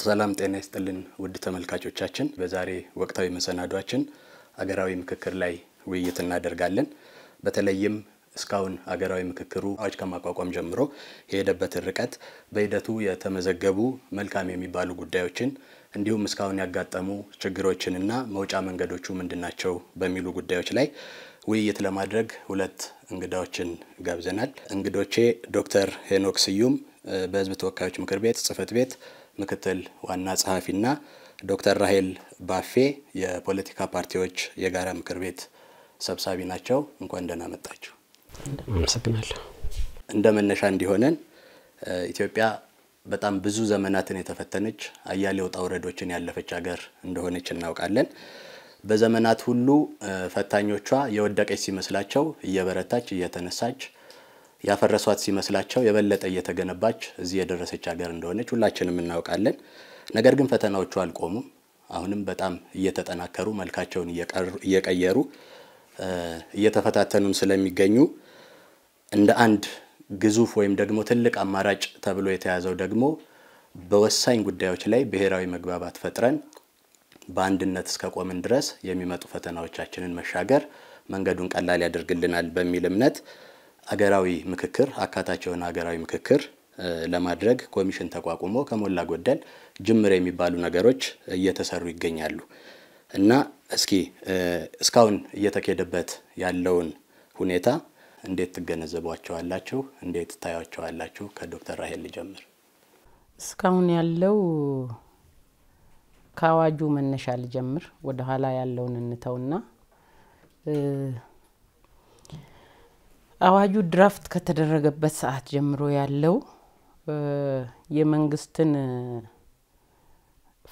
ሰላም ጤና ይስጥልን ውድ ተመልካቾቻችን፣ በዛሬ ወቅታዊ መሰናዷችን አገራዊ ምክክር ላይ ውይይት እናደርጋለን። በተለይም እስካሁን አገራዊ ምክክሩ አዋጅ ከማቋቋም ጀምሮ የሄደበትን ርቀት፣ በሂደቱ የተመዘገቡ መልካም የሚባሉ ጉዳዮችን እንዲሁም እስካሁን ያጋጠሙ ችግሮችንና መውጫ መንገዶቹ ምንድናቸው በሚሉ ጉዳዮች ላይ ውይይት ለማድረግ ሁለት እንግዳዎችን ጋብዘናል። እንግዶቼ ዶክተር ሄኖክ ስዩም በህዝብ ተወካዮች ምክር ቤት ጽህፈት ቤት ምክትል ዋና ጸሐፊና ዶክተር ራሄል ባፌ የፖለቲካ ፓርቲዎች የጋራ ምክር ቤት ሰብሳቢ ናቸው። እንኳን ደህና መጣችሁ። አመሰግናለሁ። እንደ መነሻ እንዲሆነን ኢትዮጵያ በጣም ብዙ ዘመናትን የተፈተነች አያሌ ውጣ ውረዶችን ያለፈች ሀገር እንደሆነች እናውቃለን። በዘመናት ሁሉ ፈታኞቿ የወደቀች ሲመስላቸው እየበረታች እየተነሳች ያፈረሷት ሲመስላቸው የበለጠ እየተገነባች እዚህ የደረሰች ሀገር እንደሆነች ሁላችንም እናውቃለን። ነገር ግን ፈተናዎቹ አልቆሙም። አሁንም በጣም እየተጠናከሩ መልካቸውን እየቀየሩ እየተፈታተኑም ስለሚገኙ እንደ አንድ ግዙፍ ወይም ደግሞ ትልቅ አማራጭ ተብሎ የተያዘው ደግሞ በወሳኝ ጉዳዮች ላይ ብሔራዊ መግባባት ፈጥረን በአንድነት እስከቆምን ድረስ የሚመጡ ፈተናዎቻችንን መሻገር መንገዱን ቀላል ያደርግልናል በሚል እምነት አገራዊ ምክክር አካታች የሆነ ሀገራዊ ምክክር ለማድረግ ኮሚሽን ተቋቁሞ ከሞላ ጎደል ጅምር የሚባሉ ነገሮች እየተሰሩ ይገኛሉ እና እስኪ እስካሁን እየተኬደበት ያለውን ሁኔታ እንዴት ትገነዘቧቸዋላችሁ? እንዴት ታያቸዋላችሁ? ከዶክተር ራሄል ልጀምር። እስካሁን ያለው ከአዋጁ መነሻ ልጀምር። ወደ ኋላ ያለውን እንተውና አዋጁ ድራፍት ከተደረገበት ሰዓት ጀምሮ ያለው የመንግስትን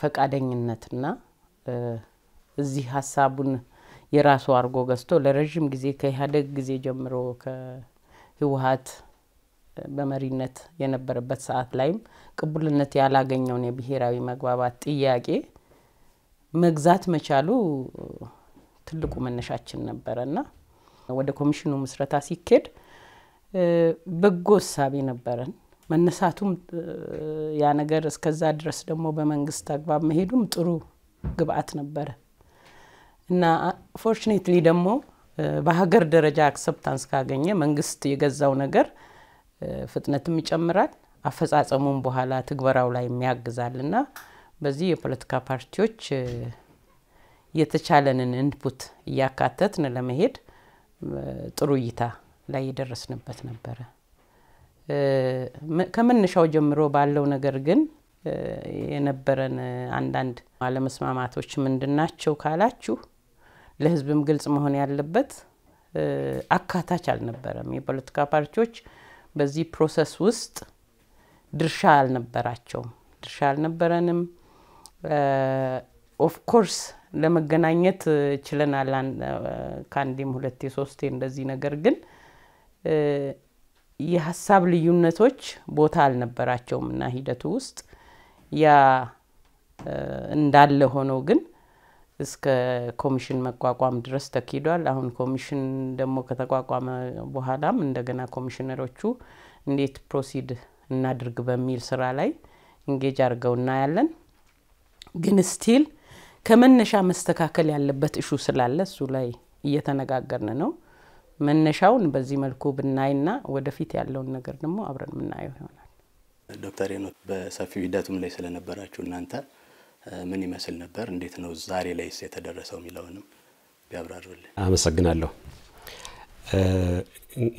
ፈቃደኝነትና እዚህ ሀሳቡን የራሱ አድርጎ ገዝቶ ለረዥም ጊዜ ከኢህአዴግ ጊዜ ጀምሮ ከህወሀት በመሪነት የነበረበት ሰዓት ላይም ቅቡልነት ያላገኘውን የብሔራዊ መግባባት ጥያቄ መግዛት መቻሉ ትልቁ መነሻችን ነበረና ወደ ኮሚሽኑ ምስረታ ሲኬድ በጎ እሳቤ ነበረን። መነሳቱም ያ ነገር እስከዛ ድረስ ደግሞ በመንግስት አግባብ መሄዱም ጥሩ ግብአት ነበረ እና ፎርችኔትሊ ደግሞ በሀገር ደረጃ አክሰፕታንስ ካገኘ መንግስት የገዛው ነገር ፍጥነትም ይጨምራል፣ አፈጻጸሙም በኋላ ትግበራው ላይ የሚያግዛል እና በዚህ የፖለቲካ ፓርቲዎች የተቻለንን ኢንፑት እያካተትን ለመሄድ ጥሩ እይታ ላይ የደረስንበት ነበረ። ከመነሻው ጀምሮ ባለው ነገር ግን የነበረን አንዳንድ አለመስማማቶች ምንድን ናቸው ካላችሁ፣ ለህዝብም ግልጽ መሆን ያለበት አካታች አልነበረም። የፖለቲካ ፓርቲዎች በዚህ ፕሮሰስ ውስጥ ድርሻ አልነበራቸውም። ድርሻ አልነበረንም። ኦፍኮርስ ለመገናኘት ችለናል ከአንዴም ሁለቴ ሶስቴ እንደዚህ። ነገር ግን የሀሳብ ልዩነቶች ቦታ አልነበራቸውም እና ሂደቱ ውስጥ ያ እንዳለ ሆኖ ግን እስከ ኮሚሽን መቋቋም ድረስ ተኪዷል። አሁን ኮሚሽን ደግሞ ከተቋቋመ በኋላም እንደገና ኮሚሽነሮቹ እንዴት ፕሮሲድ እናድርግ በሚል ስራ ላይ እንጌጅ አድርገው እናያለን። ግን ስቲል ከመነሻ መስተካከል ያለበት እሹ ስላለ እሱ ላይ እየተነጋገርን ነው። መነሻውን በዚህ መልኩ ብናይና ወደፊት ያለውን ነገር ደግሞ አብረን የምናየው ይሆናል። ዶክተር ሄኖክ በሰፊው ሂደቱም ላይ ስለነበራችሁ እናንተ ምን ይመስል ነበር? እንዴት ነው ዛሬ ላይ የተደረሰው የሚለውንም ቢያብራሩልን። አመሰግናለሁ።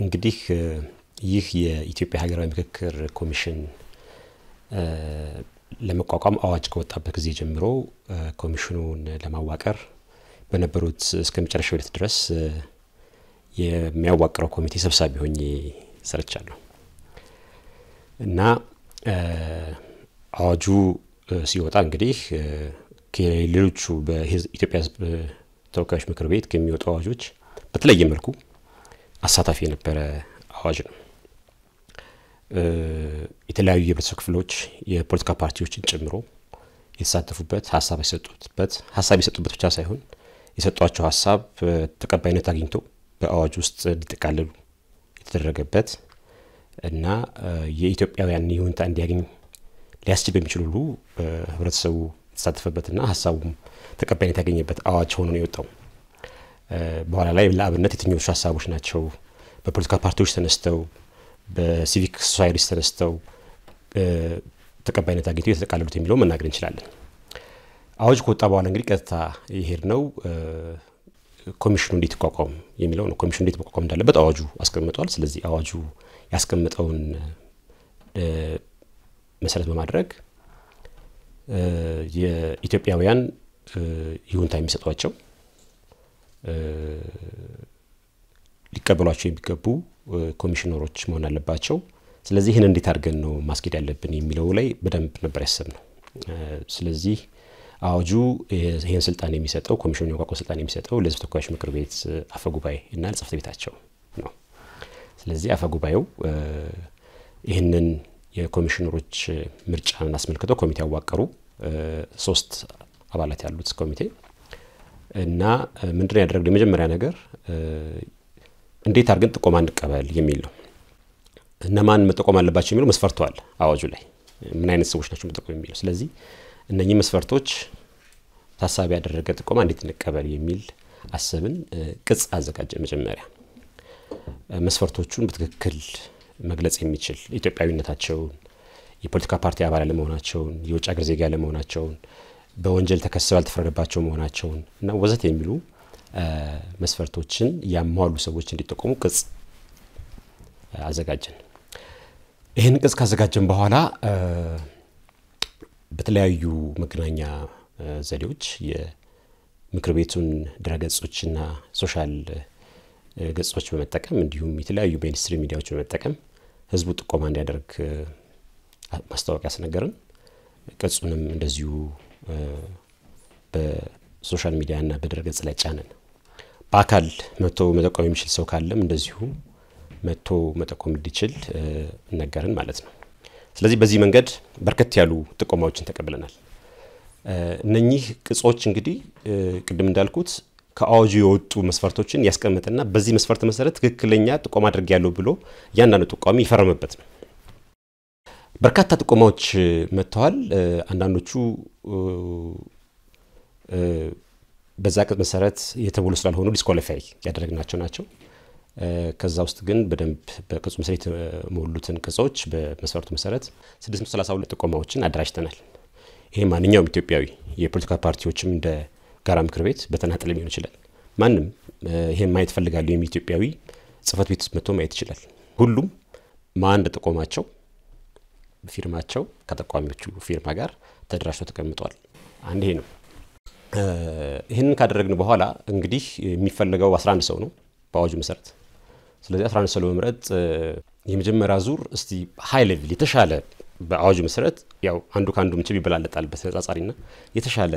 እንግዲህ ይህ የኢትዮጵያ ሀገራዊ ምክክር ኮሚሽን ለመቋቋም አዋጅ ከወጣበት ጊዜ ጀምሮ ኮሚሽኑን ለማዋቀር በነበሩት እስከ መጨረሻ ሂደት ድረስ የሚያዋቅረው ኮሚቴ ሰብሳቢ ሆኜ ሰርቻለሁ እና አዋጁ ሲወጣ እንግዲህ ከሌሎቹ በኢትዮጵያ ሕዝብ ተወካዮች ምክር ቤት ከሚወጡ አዋጆች በተለየ መልኩ አሳታፊ የነበረ አዋጅ ነው። የተለያዩ የህብረተሰብ ክፍሎች የፖለቲካ ፓርቲዎችን ጨምሮ የተሳተፉበት ሀሳብ የሰጡበት ሀሳብ የሰጡበት ብቻ ሳይሆን የሰጧቸው ሀሳብ ተቀባይነት አግኝቶ በአዋጅ ውስጥ እንዲጠቃለሉ የተደረገበት እና የኢትዮጵያውያን ይሁንታ እንዲያገኝ ሊያስችል በሚችል ሁሉ ህብረተሰቡ የተሳተፈበትና ሀሳቡም ተቀባይነት ያገኘበት አዋጅ ሆኖ ነው የወጣው። በኋላ ላይ ለአብነት የትኞቹ ሀሳቦች ናቸው በፖለቲካ ፓርቲዎች ተነስተው በሲቪክ ሶሳይቲስ ተነስተው ተቀባይነት አግኝተው የተጠቃለሉት የሚለው መናገር እንችላለን። አዋጅ ከወጣ በኋላ እንግዲህ ቀጥታ የሄድ ነው ኮሚሽኑ እንዴት ይቋቋም የሚለው ነው። ኮሚሽኑ እንዴት መቋቋም እንዳለበት አዋጁ አስቀምጧል። ስለዚህ አዋጁ ያስቀመጠውን መሰረት በማድረግ የኢትዮጵያውያን ይሁንታ የሚሰጧቸው ሊቀበሏቸው የሚገቡ ኮሚሽነሮች መሆን አለባቸው። ስለዚህ ይህን እንዴት አድርገን ነው ማስኬድ ያለብን የሚለው ላይ በደንብ ነበር ያሰብነው። ስለዚህ አዋጁ ይህን ስልጣን የሚሰጠው ኮሚሽኑ የቋቋ ስልጣን የሚሰጠው ለህዝብ ተወካዮች ምክር ቤት አፈ ጉባኤ እና ጽሕፈት ቤታቸው ነው። ስለዚህ አፈ ጉባኤው ይህንን የኮሚሽነሮች ምርጫን አስመልክቶ ኮሚቴ ያዋቀሩ ሶስት አባላት ያሉት ኮሚቴ እና ምንድን ያደረግ የመጀመሪያ ነገር እንዴት አድርገን ጥቆማ እንቀበል የሚል ነው። እነማን መጠቆም አለባቸው የሚለው መስፈርተዋል አዋጁ ላይ ምን አይነት ሰዎች ናቸው መጠቆም የሚለው። ስለዚህ እነኚህ መስፈርቶች ታሳቢ ያደረገ ጥቆማ እንዴት እንቀበል የሚል አሰብን። ቅጽ አዘጋጀ መጀመሪያ መስፈርቶቹን በትክክል መግለጽ የሚችል ኢትዮጵያዊነታቸውን፣ የፖለቲካ ፓርቲ አባል አለመሆናቸውን፣ የውጭ ሀገር ዜጋ አለመሆናቸውን፣ በወንጀል ተከስበው ያልተፈረደባቸው መሆናቸውን እና ወዘት የሚሉ መስፈርቶችን ያሟሉ ሰዎች እንዲጠቆሙ ቅጽ አዘጋጀን። ይህን ቅጽ ካዘጋጀን በኋላ በተለያዩ መገናኛ ዘዴዎች የምክር ቤቱን ድረገጾችና ሶሻል ገጾች በመጠቀም እንዲሁም የተለያዩ በኢንዱስትሪ ሚዲያዎች በመጠቀም ህዝቡ ጥቆማ እንዲያደርግ ማስታወቂያ ያስነገርን። ቅጹንም እንደዚሁ በሶሻል ሚዲያና በድረገጽ ላይ ጫነን። በአካል መቶ መጠቆም የሚችል ሰው ካለም እንደዚሁ መቶ መጠቆም እንዲችል ነገርን ማለት ነው። ስለዚህ በዚህ መንገድ በርከት ያሉ ጥቆማዎችን ተቀብለናል። እነኚህ ቅጾች እንግዲህ ቅድም እንዳልኩት ከአዋጁ የወጡ መስፈርቶችን ያስቀምጥና በዚህ መስፈርት መሰረት ትክክለኛ ጥቆም አድርግ ያለው ብሎ እያንዳንዱ ጥቋሚ ይፈረምበት ነው። በርካታ ጥቆማዎች መጥተዋል። አንዳንዶቹ በዛ ቅጽ መሰረት የተሞሉ ስላልሆኑ ዲስኳሊፋይ ያደረግናቸው ናቸው። ከዛ ውስጥ ግን በደንብ በቅጹ መሰረት የተሞሉትን ቅጾች በመስፈርቱ መሰረት 632 ጥቆማዎችን አደራጅተናል። ይህ ማንኛውም ኢትዮጵያዊ የፖለቲካ ፓርቲዎችም እንደ ጋራ ምክር ቤት በተናጠል ሊሆን ይችላል። ማንም ይሄን ማየት ፈልጋለሁ የሚል ኢትዮጵያዊ ጽህፈት ቤት ውስጥ መጥቶ ማየት ይችላል። ሁሉም ማንድ ጥቆማቸው ፊርማቸው ከጠቋሚዎቹ ፊርማ ጋር ተደራጅቶ ተቀምጧል። አንድ ይሄ ነው። ይህንን ካደረግን በኋላ እንግዲህ የሚፈለገው 11 ሰው ነው በአዋጁ መሰረት። ስለዚህ 11 ሰው ለመምረጥ የመጀመሪያ ዙር እስቲ ሀይ ሌቭል የተሻለ በአዋጁ መሰረት ያው አንዱ ከአንዱ ምችብ ይበላለጣል ና የተሻለ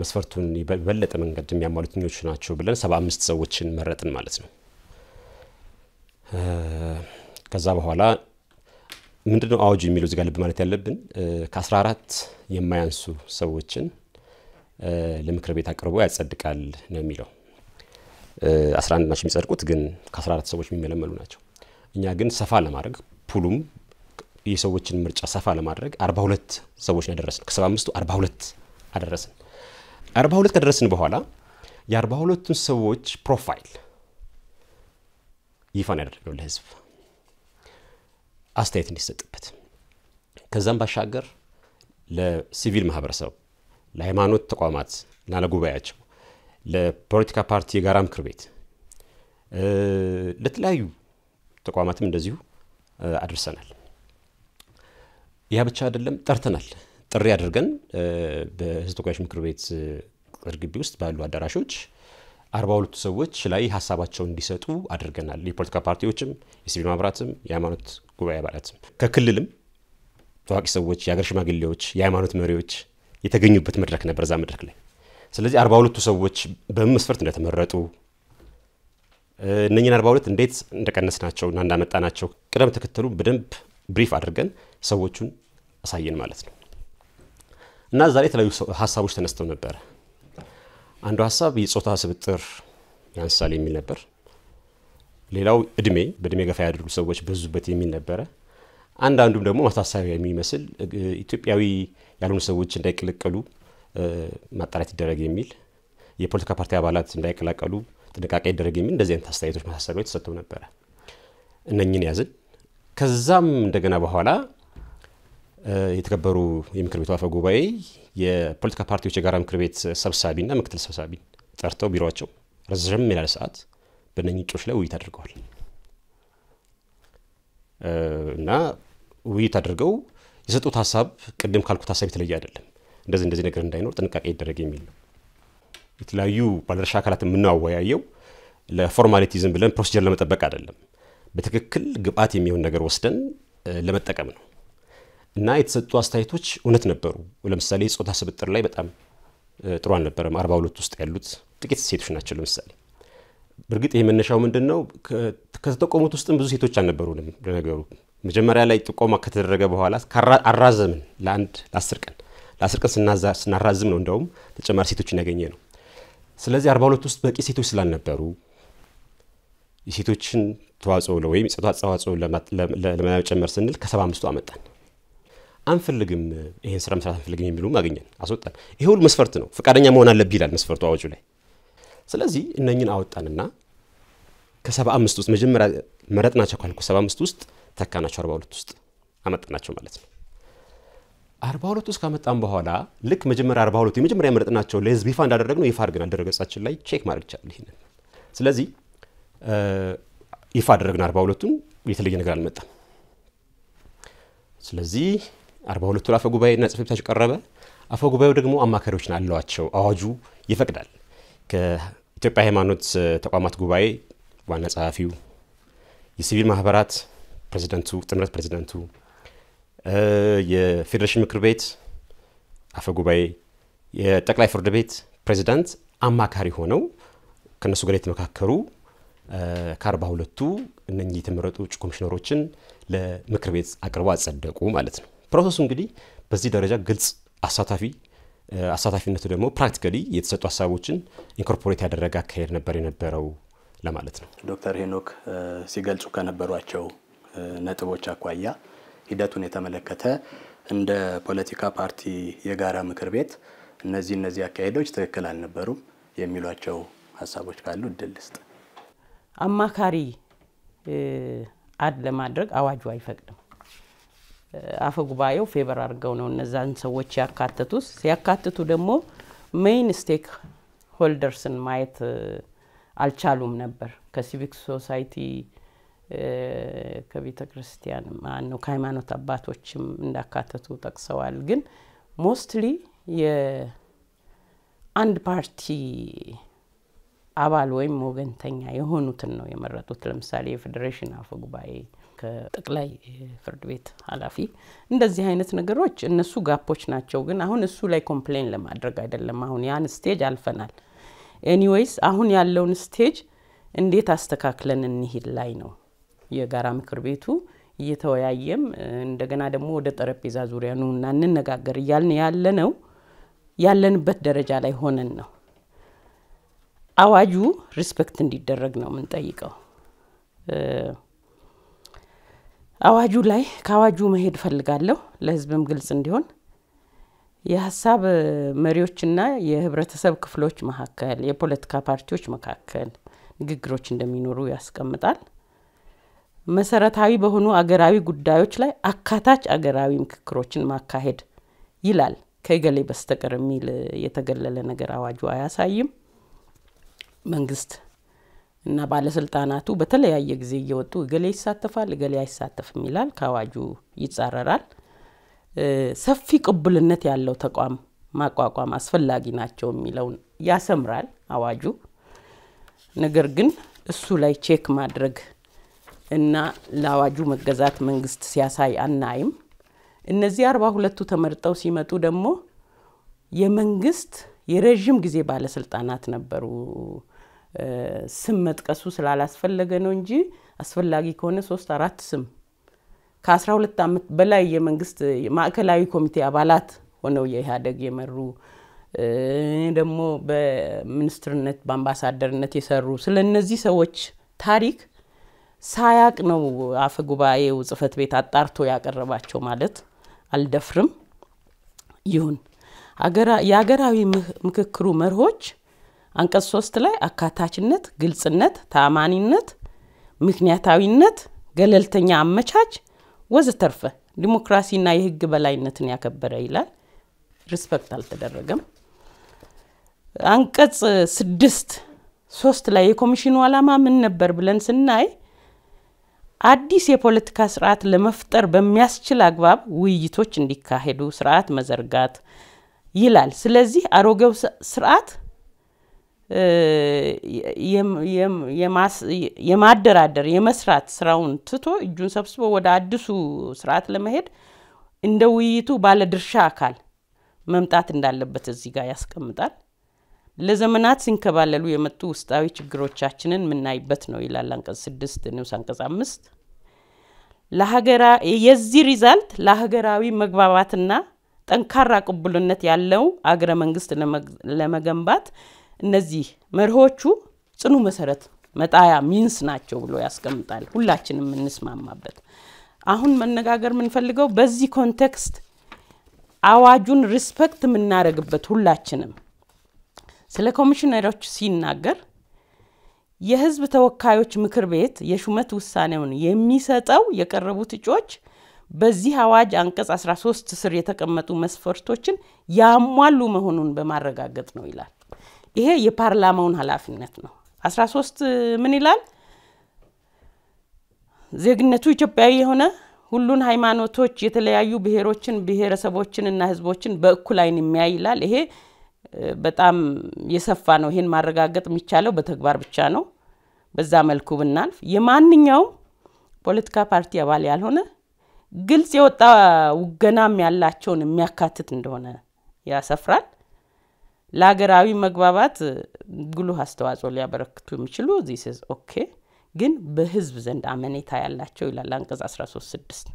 መስፈርቱን በበለጠ መንገድ የሚያሟሉት ናቸው ብለን 75 ሰዎችን መረጥን ማለት ነው። ከዛ በኋላ ምንድነው አዋጁ የሚለው ዚጋ ልብ ማለት ያለብን ከ14 የማያንሱ ሰዎችን ለምክር ቤት አቅርቦ ያጸድቃል ነው የሚለው። 11 ናቸው የሚጸድቁት፣ ግን ከ14 ሰዎች የሚመለመሉ ናቸው። እኛ ግን ሰፋ ለማድረግ ፑሉም የሰዎችን ምርጫ ሰፋ ለማድረግ 42 ሰዎች ያደረስን ከ75ቱ 42 አደረስን። 42 ከደረስን በኋላ የ42ቱን ሰዎች ፕሮፋይል ይፋን ያደረገው ለህዝብ አስተያየት እንዲሰጥበት ከዛም ባሻገር ለሲቪል ማህበረሰብ ለሃይማኖት ተቋማት እና ለጉባኤያቸው፣ ለፖለቲካ ፓርቲ የጋራ ምክር ቤት፣ ለተለያዩ ተቋማትም እንደዚሁ አድርሰናል። ያ ብቻ አይደለም፣ ጠርተናል። ጥሪ አድርገን በህዝብ ተወካዮች ምክር ቤት ቅጥር ግቢ ውስጥ ባሉ አዳራሾች አርባ ሁለቱ ሰዎች ላይ ሀሳባቸውን እንዲሰጡ አድርገናል። የፖለቲካ ፓርቲዎችም፣ የሲቪል ማብራትም የሃይማኖት ጉባኤ አባላትም ከክልልም ታዋቂ ሰዎች፣ የሀገር ሽማግሌዎች፣ የሃይማኖት መሪዎች የተገኙበት መድረክ ነበር እዛ መድረክ ላይ። ስለዚህ አርባ ሁለቱ ሰዎች በምን መስፈርት እንደተመረጡ እነኝን አርባ ሁለት እንዴት እንደቀነስናቸው እና እንዳመጣናቸው ቅደም ተከተሉ በደንብ ብሪፍ አድርገን ሰዎቹን አሳየን ማለት ነው። እና ዛሬ የተለያዩ ሀሳቦች ተነስተው ነበር። አንዱ ሀሳብ የጾታ ስብጥር ያንሳል የሚል ነበር። ሌላው እድሜ በእድሜ ገፋ ያደርጉ ሰዎች በዙበት የሚል ነበረ። አንዳንዱም ደግሞ ማሳሰቢያ የሚመስል ኢትዮጵያዊ ያልሆኑ ሰዎች እንዳይቀለቀሉ ማጣራት ይደረግ የሚል የፖለቲካ ፓርቲ አባላት እንዳይቀላቀሉ ጥንቃቄ ይደረግ የሚል እንደዚህ አይነት አስተያየቶች፣ ማሳሰቢያ ተሰጥተው ነበረ። እነኝን ያዝን። ከዛም እንደገና በኋላ የተከበሩ የምክር ቤቱ አፈ ጉባኤ የፖለቲካ ፓርቲዎች የጋራ ምክር ቤት ሰብሳቢና ምክትል ሰብሳቢ ጠርተው ቢሮቸው ረዘም ያለ ሰዓት በእነኝህ እጩዎች ላይ ውይይት አድርገዋል እና ውይይት አድርገው የሰጡት ሀሳብ ቅድም ካልኩት ሀሳብ የተለየ አይደለም። እንደዚህ እንደዚህ ነገር እንዳይኖር ጥንቃቄ ይደረግ የሚል ነው። የተለያዩ ባለድርሻ አካላት የምናወያየው ለፎርማሊቲዝም ብለን ፕሮሲጀር ለመጠበቅ አይደለም። በትክክል ግብአት የሚሆን ነገር ወስደን ለመጠቀም ነው እና የተሰጡ አስተያየቶች እውነት ነበሩ። ለምሳሌ ጾታ ስብጥር ላይ በጣም ጥሩ አልነበረም። አርባ ሁለት ውስጥ ያሉት ጥቂት ሴቶች ናቸው። ለምሳሌ በእርግጥ ይህ መነሻው ምንድን ነው? ከተጠቆሙት ውስጥም ብዙ ሴቶች አልነበሩንም ለነገሩ መጀመሪያ ላይ ጥቆማ ከተደረገ በኋላ አራዘምን ለአንድ ለአስር ቀን ለአስር ቀን ስናራዝም ነው እንደውም ተጨማሪ ሴቶችን ያገኘ ነው። ስለዚህ አርባ ሁለት ውስጥ በቂ ሴቶች ስላልነበሩ የሴቶችን ተዋጽኦ ወይም የጾታ ተዋጽኦ ለመጨመር ስንል ከሰባ አምስቱ አመጣን። አንፈልግም ይህን ስራ መስራት አንፈልግም የሚሉም አገኘን፣ አስወጣን። ይሄ ሁሉ መስፈርት ነው። ፈቃደኛ መሆን አለብህ ይላል መስፈርቱ አዋጁ ላይ። ስለዚህ እነኝን አወጣንና ከሰባ አምስት ውስጥ መጀመሪያ መረጥናቸው ካልኩ ሰባ አምስት ውስጥ ተካናቸው 42 ውስጥ አመጣናቸው ማለት ነው። 42 ውስጥ ካመጣን በኋላ ልክ መጀመሪያ 42 የመጀመሪያ መረጥናቸው ለህዝብ ይፋ እንዳደረግ ነው ይፋ አድርገን አደረገጻችን ላይ ቼክ ማድረግ ይቻላል ይህንን። ስለዚህ ይፋ አደረግን 42ቱን የተለየ ነገር አልመጣም። ስለዚህ 42ቱ ለአፈ ጉባኤና ጽሕፈት ቤታቸው ቀረበ። አፈ ጉባኤው ደግሞ አማካሪዎች አለዋቸው አዋጁ ይፈቅዳል። ከኢትዮጵያ ሃይማኖት ተቋማት ጉባኤ ዋና ጸሐፊው፣ የሲቪል ማህበራት ፕሬዚደንቱ ጥምረት ፕሬዚደንቱ፣ የፌዴሬሽን ምክር ቤት አፈ ጉባኤ፣ የጠቅላይ ፍርድ ቤት ፕሬዚዳንት አማካሪ ሆነው ከእነሱ ጋር የተመካከሩ ከአርባ ሁለቱ እነኚህ የተመረጡ እጩ ኮሚሽነሮችን ለምክር ቤት አቅርበው አጸደቁ ማለት ነው። ፕሮሰሱ እንግዲህ በዚህ ደረጃ ግልጽ፣ አሳታፊ አሳታፊነቱ ደግሞ ፕራክቲካሊ የተሰጡ ሀሳቦችን ኢንኮርፖሬት ያደረገ አካሄድ ነበር የነበረው ለማለት ነው። ዶክተር ሄኖክ ሲገልጹ ከነበሯቸው ነጥቦች አኳያ ሂደቱን የተመለከተ እንደ ፖለቲካ ፓርቲ የጋራ ምክር ቤት እነዚህ እነዚህ አካሄዶች ትክክል አልነበሩም የሚሏቸው ሀሳቦች ካሉ እድል ልስጥ። አማካሪ አድ ለማድረግ አዋጁ አይፈቅድም። አፈ ጉባኤው ፌቨር አድርገው ነው እነዛን ሰዎች ያካተቱት። ሲያካትቱ ደግሞ ሜይን ስቴክ ሆልደርስን ማየት አልቻሉም ነበር ከሲቪክ ሶሳይቲ ከቤተ ክርስቲያን ማነው ከሃይማኖት አባቶችም እንዳካተቱ ጠቅሰዋል። ግን ሞስትሊ የአንድ ፓርቲ አባል ወይም ወገንተኛ የሆኑትን ነው የመረጡት። ለምሳሌ የፌዴሬሽን አፈ ጉባኤ ከጠቅላይ ፍርድ ቤት ኃላፊ እንደዚህ አይነት ነገሮች እነሱ ጋፖች ናቸው። ግን አሁን እሱ ላይ ኮምፕሌን ለማድረግ አይደለም። አሁን ያን ስቴጅ አልፈናል። ኤኒዌይስ አሁን ያለውን ስቴጅ እንዴት አስተካክለን እንሂድ ላይ ነው የጋራ ምክር ቤቱ እየተወያየም እንደገና ደግሞ ወደ ጠረጴዛ ዙሪያ ኑና እንነጋገር እያልን ያለ ነው ያለንበት ደረጃ ላይ ሆነን ነው። አዋጁ ሪስፔክት እንዲደረግ ነው የምንጠይቀው። አዋጁ ላይ ከአዋጁ መሄድ እፈልጋለሁ ለህዝብም ግልጽ እንዲሆን የሀሳብ መሪዎችና የህብረተሰብ ክፍሎች መካከል፣ የፖለቲካ ፓርቲዎች መካከል ንግግሮች እንደሚኖሩ ያስቀምጣል። መሰረታዊ በሆኑ አገራዊ ጉዳዮች ላይ አካታች አገራዊ ምክክሮችን ማካሄድ ይላል። ከገሌ በስተቀር የሚል የተገለለ ነገር አዋጁ አያሳይም። መንግስት እና ባለስልጣናቱ በተለያየ ጊዜ እየወጡ እገሌ ይሳተፋል፣ እገሌ አይሳተፍም ይላል፣ ከአዋጁ ይጻረራል። ሰፊ ቅቡልነት ያለው ተቋም ማቋቋም አስፈላጊ ናቸው የሚለውን ያሰምራል አዋጁ። ነገር ግን እሱ ላይ ቼክ ማድረግ እና ለአዋጁ መገዛት መንግስት ሲያሳይ አናይም። እነዚህ አርባ ሁለቱ ተመርጠው ሲመጡ ደግሞ የመንግስት የረዥም ጊዜ ባለስልጣናት ነበሩ። ስም መጥቀሱ ስላላስፈለገ ነው እንጂ አስፈላጊ ከሆነ ሶስት አራት ስም ከአስራ ሁለት ዓመት በላይ የመንግስት ማዕከላዊ ኮሚቴ አባላት ሆነው የኢህአደግ የመሩ ደግሞ በሚኒስትርነት በአምባሳደርነት የሰሩ ስለ እነዚህ ሰዎች ታሪክ ሳያቅ ነው አፈ ጉባኤው ጽህፈት ቤት አጣርቶ ያቀረባቸው ማለት አልደፍርም። ይሁን የሀገራዊ ምክክሩ መርሆች አንቀጽ ሶስት ላይ አካታችነት፣ ግልጽነት፣ ታማኒነት፣ ምክንያታዊነት፣ ገለልተኛ አመቻች ወዘተርፈ ዲሞክራሲና የህግ በላይነትን ያከበረ ይላል። ሪስፐክት አልተደረገም። አንቀጽ ስድስት ሶስት ላይ የኮሚሽኑ ዓላማ ምን ነበር ብለን ስናይ አዲስ የፖለቲካ ስርዓት ለመፍጠር በሚያስችል አግባብ ውይይቶች እንዲካሄዱ ስርዓት መዘርጋት ይላል። ስለዚህ አሮጌው ስርዓት የማደራደር የመስራት ስራውን ትቶ እጁን ሰብስቦ ወደ አዲሱ ስርዓት ለመሄድ እንደ ውይይቱ ባለድርሻ አካል መምጣት እንዳለበት እዚህ ጋር ያስቀምጣል። ለዘመናት ሲንከባለሉ የመጡ ውስጣዊ ችግሮቻችንን የምናይበት ነው ይላል አንቀጽ ስድስት ንዑስ አንቀጽ አምስት የዚህ ሪዛልት ለሀገራዊ መግባባትና ጠንካራ ቅቡልነት ያለው አገረ መንግስት ለመገንባት እነዚህ መርሆቹ ጽኑ መሰረት መጣያ ሚንስ ናቸው ብሎ ያስቀምጣል። ሁላችንም የምንስማማበት አሁን መነጋገር የምንፈልገው በዚህ ኮንቴክስት አዋጁን ሪስፐክት የምናደርግበት ሁላችንም ስለ ኮሚሽነሮች ሲናገር የህዝብ ተወካዮች ምክር ቤት የሹመት ውሳኔውን የሚሰጠው የቀረቡት እጩዎች በዚህ አዋጅ አንቀጽ 13 ስር የተቀመጡ መስፈርቶችን ያሟሉ መሆኑን በማረጋገጥ ነው ይላል። ይሄ የፓርላማውን ኃላፊነት ነው። 13 ምን ይላል? ዜግነቱ ኢትዮጵያዊ የሆነ ሁሉን ሃይማኖቶች፣ የተለያዩ ብሔሮችን፣ ብሔረሰቦችንና ህዝቦችን በእኩል አይን የሚያይ ይላል። ይሄ በጣም የሰፋ ነው። ይህን ማረጋገጥ የሚቻለው በተግባር ብቻ ነው። በዛ መልኩ ብናልፍ የማንኛውም ፖለቲካ ፓርቲ አባል ያልሆነ ግልጽ የወጣ ውገናም ያላቸውን የሚያካትት እንደሆነ ያሰፍራል። ለሀገራዊ መግባባት ጉልህ አስተዋጽኦ ሊያበረክቱ የሚችሉ ዚስ ኦኬ ግን በህዝብ ዘንድ አመኔታ ያላቸው ይላል አንቀጽ 13 ስድስት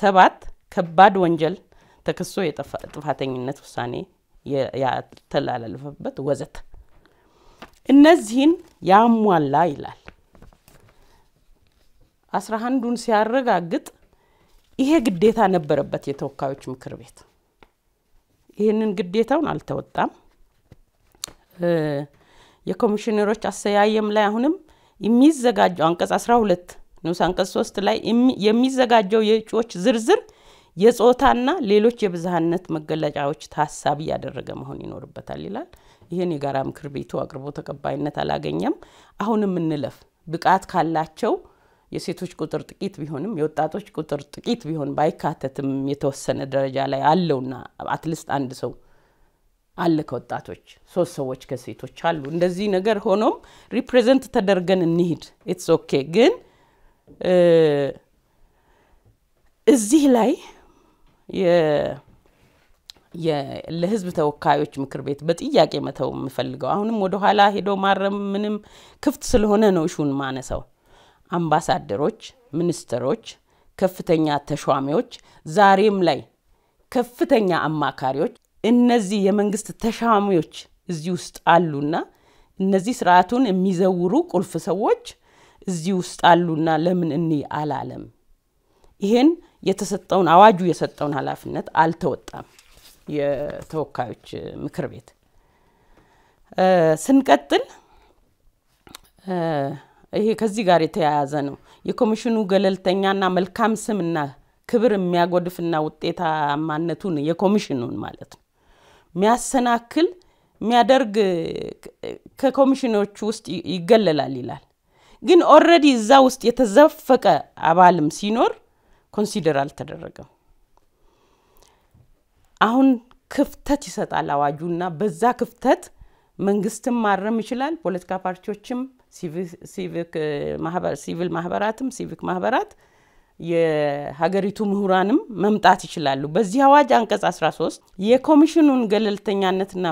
ሰባት ከባድ ወንጀል ተከሶ የጥፋተኝነት ውሳኔ ያተላለፈበት ወዘተ እነዚህን ያሟላ ይላል። አስራ አንዱን ሲያረጋግጥ ይሄ ግዴታ ነበረበት የተወካዮች ምክር ቤት ይህንን ግዴታውን አልተወጣም። የኮሚሽነሮች አሰያየም ላይ አሁንም የሚዘጋጀው አንቀጽ ሁለት ንስ አንቀጽ ሶስት ላይ የሚዘጋጀው የእጩዎች ዝርዝር የጾታና ሌሎች የብዝሃነት መገለጫዎች ታሳቢ ያደረገ መሆን ይኖርበታል ይላል። ይህን የጋራ ምክር ቤቱ አቅርቦ ተቀባይነት አላገኘም። አሁንም እንለፍ። ብቃት ካላቸው የሴቶች ቁጥር ጥቂት ቢሆንም የወጣቶች ቁጥር ጥቂት ቢሆን ባይካተትም የተወሰነ ደረጃ ላይ አለውና አትሊስት አንድ ሰው አለ ከወጣቶች ሶስት ሰዎች ከሴቶች አሉ። እንደዚህ ነገር ሆኖም ሪፕሬዘንት ተደርገን እንሂድ። ኢትስ ኦኬ ግን እዚህ ላይ ለህዝብ ተወካዮች ምክር ቤት በጥያቄ መተው የምፈልገው አሁንም ወደ ኋላ ሄዶ ማረም ምንም ክፍት ስለሆነ ነው እሹን ማነሰው። አምባሳደሮች፣ ሚኒስትሮች፣ ከፍተኛ ተሿሚዎች ዛሬም ላይ ከፍተኛ አማካሪዎች እነዚህ የመንግስት ተሿሚዎች እዚህ ውስጥ አሉና እነዚህ ስርዓቱን የሚዘውሩ ቁልፍ ሰዎች እዚህ ውስጥ አሉና ለምን እኒ አላለም? ይሄን የተሰጠውን አዋጁ የሰጠውን ኃላፊነት አልተወጣም የተወካዮች ምክር ቤት። ስንቀጥል ይሄ ከዚህ ጋር የተያያዘ ነው። የኮሚሽኑ ገለልተኛና መልካም ስምና ክብር የሚያጎድፍና ውጤታማነቱን የኮሚሽኑን ማለት ነው የሚያሰናክል የሚያደርግ ከኮሚሽኖቹ ውስጥ ይገለላል ይላል። ግን ኦረዲ እዛ ውስጥ የተዘፈቀ አባልም ሲኖር ኮንሲደር አልተደረገም። አሁን ክፍተት ይሰጣል አዋጁ ና በዛ ክፍተት መንግስትም ማረም ይችላል። ፖለቲካ ፓርቲዎችም፣ ሲቪል ማህበራትም፣ ሲቪክ ማህበራት፣ የሀገሪቱ ምሁራንም መምጣት ይችላሉ። በዚህ አዋጅ አንቀጽ 13 የኮሚሽኑን ገለልተኛነትና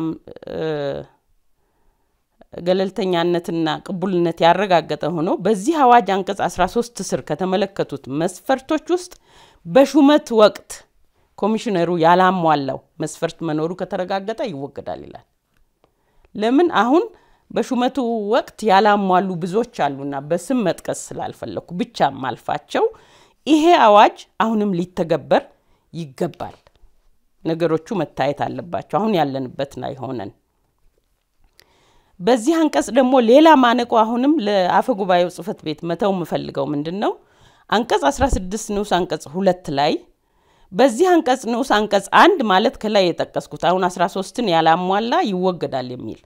ገለልተኛነትና ቅቡልነት ያረጋገጠ ሆኖ በዚህ አዋጅ አንቀጽ 13 ስር ከተመለከቱት መስፈርቶች ውስጥ በሹመት ወቅት ኮሚሽነሩ ያላሟላው መስፈርት መኖሩ ከተረጋገጠ ይወገዳል ይላል። ለምን አሁን በሹመቱ ወቅት ያላሟሉ ብዙዎች አሉና በስም መጥቀስ ስላልፈለግኩ ብቻ ማልፋቸው፣ ይሄ አዋጅ አሁንም ሊተገበር ይገባል። ነገሮቹ መታየት አለባቸው። አሁን ያለንበት ላይ በዚህ አንቀጽ ደግሞ ሌላ ማነቆ አሁንም ለአፈ ጉባኤው ጽህፈት ቤት መተው የምፈልገው ምንድን ነው? አንቀጽ 16 ንዑስ አንቀጽ ሁለት ላይ በዚህ አንቀጽ ንዑስ አንቀጽ አንድ ማለት ከላይ የጠቀስኩት አሁን 13ን ያላሟላ ይወገዳል የሚል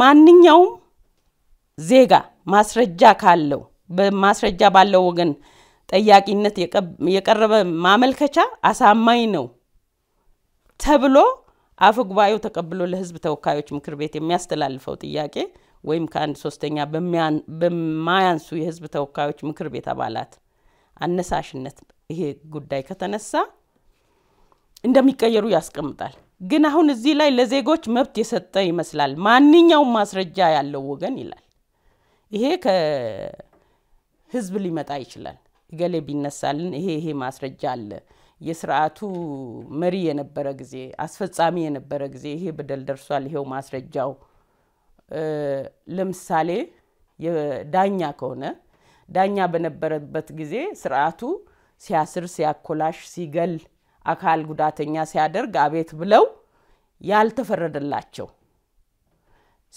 ማንኛውም ዜጋ ማስረጃ ካለው በማስረጃ ባለው ወገን ጠያቂነት የቀረበ ማመልከቻ አሳማኝ ነው ተብሎ አፈ ጉባኤው ተቀብሎ ለህዝብ ተወካዮች ምክር ቤት የሚያስተላልፈው ጥያቄ ወይም ከአንድ ሶስተኛ በማያንሱ የህዝብ ተወካዮች ምክር ቤት አባላት አነሳሽነት ይሄ ጉዳይ ከተነሳ እንደሚቀየሩ ያስቀምጣል። ግን አሁን እዚህ ላይ ለዜጎች መብት የሰጠ ይመስላል። ማንኛውም ማስረጃ ያለው ወገን ይላል። ይሄ ከህዝብ ሊመጣ ይችላል። እገሌ ቢነሳልን ይሄ ይሄ ማስረጃ አለ የስርዓቱ መሪ የነበረ ጊዜ አስፈጻሚ የነበረ ጊዜ ይሄ በደል ደርሷል፣ ይሄው ማስረጃው። ለምሳሌ ዳኛ ከሆነ ዳኛ በነበረበት ጊዜ ስርዓቱ ሲያስር፣ ሲያኮላሽ፣ ሲገል፣ አካል ጉዳተኛ ሲያደርግ አቤት ብለው ያልተፈረደላቸው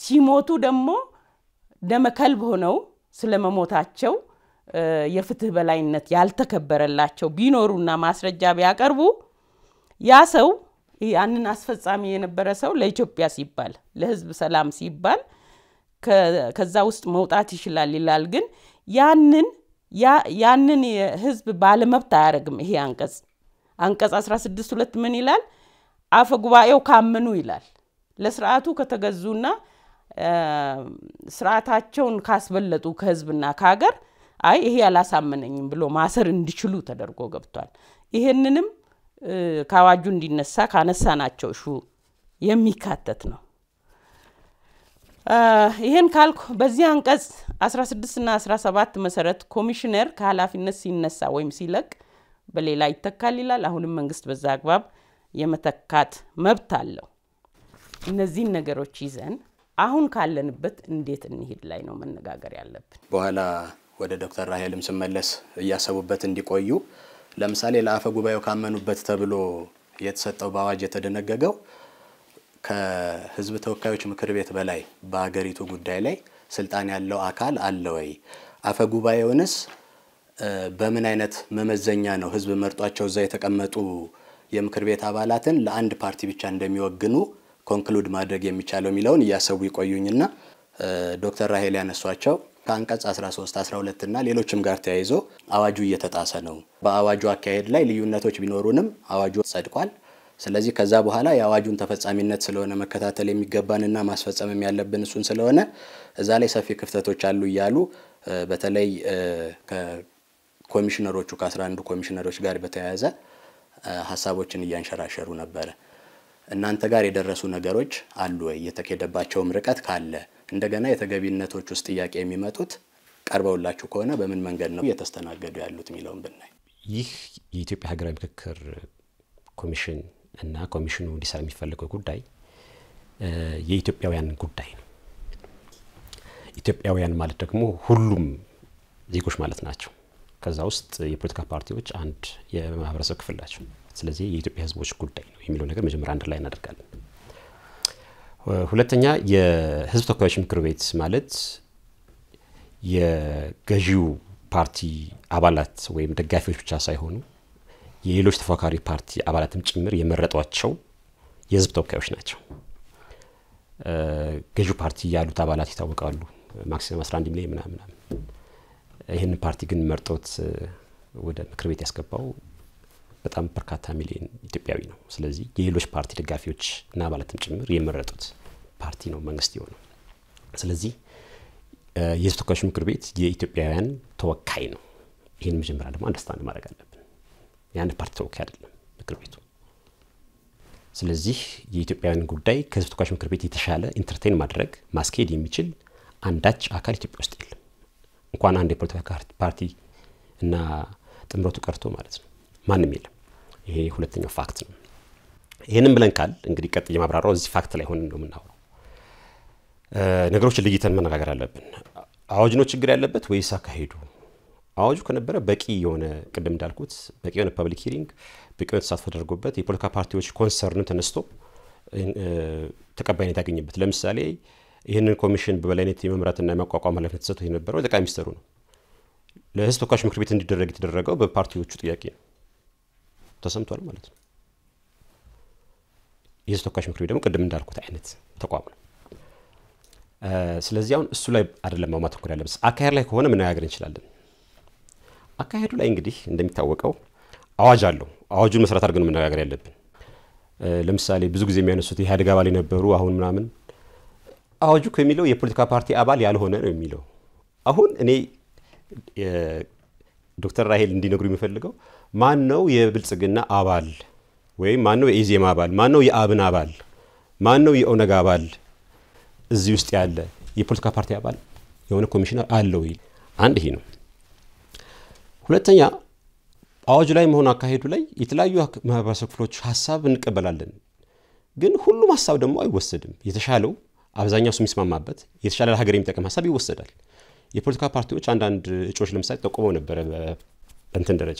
ሲሞቱ ደግሞ ደመከልብ ሆነው ስለመሞታቸው የፍትህ በላይነት ያልተከበረላቸው ቢኖሩና ማስረጃ ቢያቀርቡ ያ ሰው ያንን አስፈጻሚ የነበረ ሰው ለኢትዮጵያ ሲባል ለህዝብ ሰላም ሲባል ከዛ ውስጥ መውጣት ይችላል ይላል። ግን ያንን ያንን ህዝብ ባለመብት አያደርግም። ይሄ አንቀጽ አንቀጽ 16 ሁለት ምን ይላል? አፈ ጉባኤው ካመኑ ይላል ለስርዓቱ ከተገዙና ስርዓታቸውን ካስበለጡ ከህዝብና ከሀገር አይ ይሄ ያላሳመነኝም ብሎ ማሰር እንዲችሉ ተደርጎ ገብቷል። ይሄንንም ከአዋጁ እንዲነሳ ካነሳናቸው ሹ የሚካተት ነው። ይህን ካልኩ በዚህ አንቀጽ 16 እና 17 መሰረት ኮሚሽነር ከኃላፊነት ሲነሳ ወይም ሲለቅ በሌላ ይተካል ይላል። አሁንም መንግስት በዛ አግባብ የመተካት መብት አለው። እነዚህን ነገሮች ይዘን አሁን ካለንበት እንዴት እንሄድ ላይ ነው መነጋገር ያለብን በኋላ ወደ ዶክተር ራሄልም ስመለስ እያሰቡበት እንዲቆዩ ለምሳሌ ለአፈ ጉባኤው ካመኑበት ተብሎ የተሰጠው በአዋጅ የተደነገገው ከህዝብ ተወካዮች ምክር ቤት በላይ በሀገሪቱ ጉዳይ ላይ ስልጣን ያለው አካል አለ ወይ? አፈ ጉባኤውንስ በምን አይነት መመዘኛ ነው ህዝብ መርጧቸው እዛ የተቀመጡ የምክር ቤት አባላትን ለአንድ ፓርቲ ብቻ እንደሚወግኑ ኮንክሉድ ማድረግ የሚቻለው የሚለውን እያሰቡ ይቆዩኝና ዶክተር ራሄል ያነሷቸው ከአንቀጽ 13፣ 12 እና ሌሎችም ጋር ተያይዞ አዋጁ እየተጣሰ ነው። በአዋጁ አካሄድ ላይ ልዩነቶች ቢኖሩንም አዋጁ ጸድቋል። ስለዚህ ከዛ በኋላ የአዋጁን ተፈጻሚነት ስለሆነ መከታተል የሚገባንና ማስፈጸምም ያለብን እሱን ስለሆነ እዛ ላይ ሰፊ ክፍተቶች አሉ እያሉ በተለይ ከኮሚሽነሮቹ ከአስራ አንዱ ኮሚሽነሮች ጋር በተያያዘ ሀሳቦችን እያንሸራሸሩ ነበረ። እናንተ ጋር የደረሱ ነገሮች አሉ ወይ? የተኬደባቸውም ርቀት ካለ እንደገና የተገቢነቶች ውስጥ ጥያቄ የሚመጡት ቀርበውላችሁ ከሆነ በምን መንገድ ነው እየተስተናገዱ ያሉት የሚለውን ብናይ ይህ የኢትዮጵያ ሀገራዊ ምክክር ኮሚሽን እና ኮሚሽኑ እንዲሰራ የሚፈልገው ጉዳይ የኢትዮጵያውያን ጉዳይ ነው። ኢትዮጵያውያን ማለት ደግሞ ሁሉም ዜጎች ማለት ናቸው። ከዛ ውስጥ የፖለቲካ ፓርቲዎች አንድ የማህበረሰብ ክፍል ናቸው። ስለዚህ የኢትዮጵያ ሕዝቦች ጉዳይ ነው የሚለው ነገር መጀመሪያ አንድ ላይ እናደርጋለን። ሁለተኛ የህዝብ ተወካዮች ምክር ቤት ማለት የገዢው ፓርቲ አባላት ወይም ደጋፊዎች ብቻ ሳይሆኑ የሌሎች ተፎካካሪ ፓርቲ አባላትም ጭምር የመረጧቸው የህዝብ ተወካዮች ናቸው። ገዢ ፓርቲ ያሉት አባላት ይታወቃሉ። ማክሲመም 11 ሚሊዮን ምናምናም ይህን ፓርቲ ግን መርጦት ወደ ምክር ቤት ያስገባው በጣም በርካታ ሚሊዮን ኢትዮጵያዊ ነው። ስለዚህ የሌሎች ፓርቲ ደጋፊዎች እና አባላትም ጭምር የመረጡት ፓርቲ ነው መንግስት የሆነው። ስለዚህ የህዝብ ተወካዮች ምክር ቤት የኢትዮጵያውያን ተወካይ ነው። ይህን መጀመሪያ ደግሞ አንደርስታንድ ማድረግ አለብን። የአንድ ፓርቲ ተወካይ አይደለም ምክር ቤቱ። ስለዚህ የኢትዮጵያውያን ጉዳይ ከህዝብ ተወካዮች ምክር ቤት የተሻለ ኢንተርቴን ማድረግ ማስካሄድ የሚችል አንዳች አካል ኢትዮጵያ ውስጥ የለም። እንኳን አንድ የፖለቲካ ፓርቲ እና ጥምረቱ ቀርቶ ማለት ነው። ማንም የለም። ይሄ ሁለተኛው ፋክት ነው። ይህንም ብለን ካል እንግዲህ ቀጥ የማብራራው እዚህ ፋክት ላይ ሆን ነው የምናወራው። ነገሮችን ለይተን መነጋገር አለብን። አዋጅ ነው ችግር ያለበት ወይስ አካሄዱ? አዋጁ ከነበረ በቂ የሆነ ቅድም እንዳልኩት በቂ የሆነ ፐብሊክ ሂሪንግ በቂ የሆነ ተሳትፎ ተደርጎበት የፖለቲካ ፓርቲዎች ኮንሰርኑ ተነስቶ ተቀባይነት ያገኘበት ለምሳሌ ይህንን ኮሚሽን በበላይነት የመምራትና የማቋቋም ኃላፊነት ተሰጥቶ የነበረው ጠቅላይ ሚኒስትሩ ነው። ለህዝብ ተወካዮች ምክር ቤት እንዲደረግ የተደረገው በፓርቲዎቹ ጥያቄ ነው። ተሰምቷል ማለት ነው። የህዝብ ምክር ቤት ደግሞ ቅድም እንዳልኩት አይነት ተቋም ነው። ስለዚህ አሁን እሱ ላይ አይደለም ማተኮር ያለብን። አካሄድ ላይ ከሆነ ያገር እንችላለን። አካሄዱ ላይ እንግዲህ እንደሚታወቀው አዋጅ አለው። አዋጁን መሰረት አድርገን መነጋገር ያለብን። ለምሳሌ ብዙ ጊዜ የሚያነሱት የኢህአዴግ አባል የነበሩ አሁን ምናምን አዋጁ ከሚለው የፖለቲካ ፓርቲ አባል ያልሆነ ነው የሚለው። አሁን እኔ ዶክተር ራሄል እንዲነግሩ የሚፈልገው ማን ነው የብልጽግና አባል ወይም ማን ነው የኢዜማ አባል፣ ማን ነው የአብን አባል፣ ማን ነው የኦነግ አባል እዚህ ውስጥ ያለ የፖለቲካ ፓርቲ አባል የሆነ ኮሚሽነር አለው ይል አንድ ይሄ ነው። ሁለተኛ አዋጁ ላይ መሆኑ አካሄዱ ላይ የተለያዩ ማህበረሰብ ክፍሎች ሀሳብ እንቀበላለን፣ ግን ሁሉም ሀሳብ ደግሞ አይወሰድም። የተሻለው አብዛኛው ሱ የሚስማማበት የተሻለ ሀገር የሚጠቅም ሀሳብ ይወሰዳል። የፖለቲካ ፓርቲዎች አንዳንድ እጩዎች ለምሳሌ ጠቁመው ነበረ በንትን ደረጃ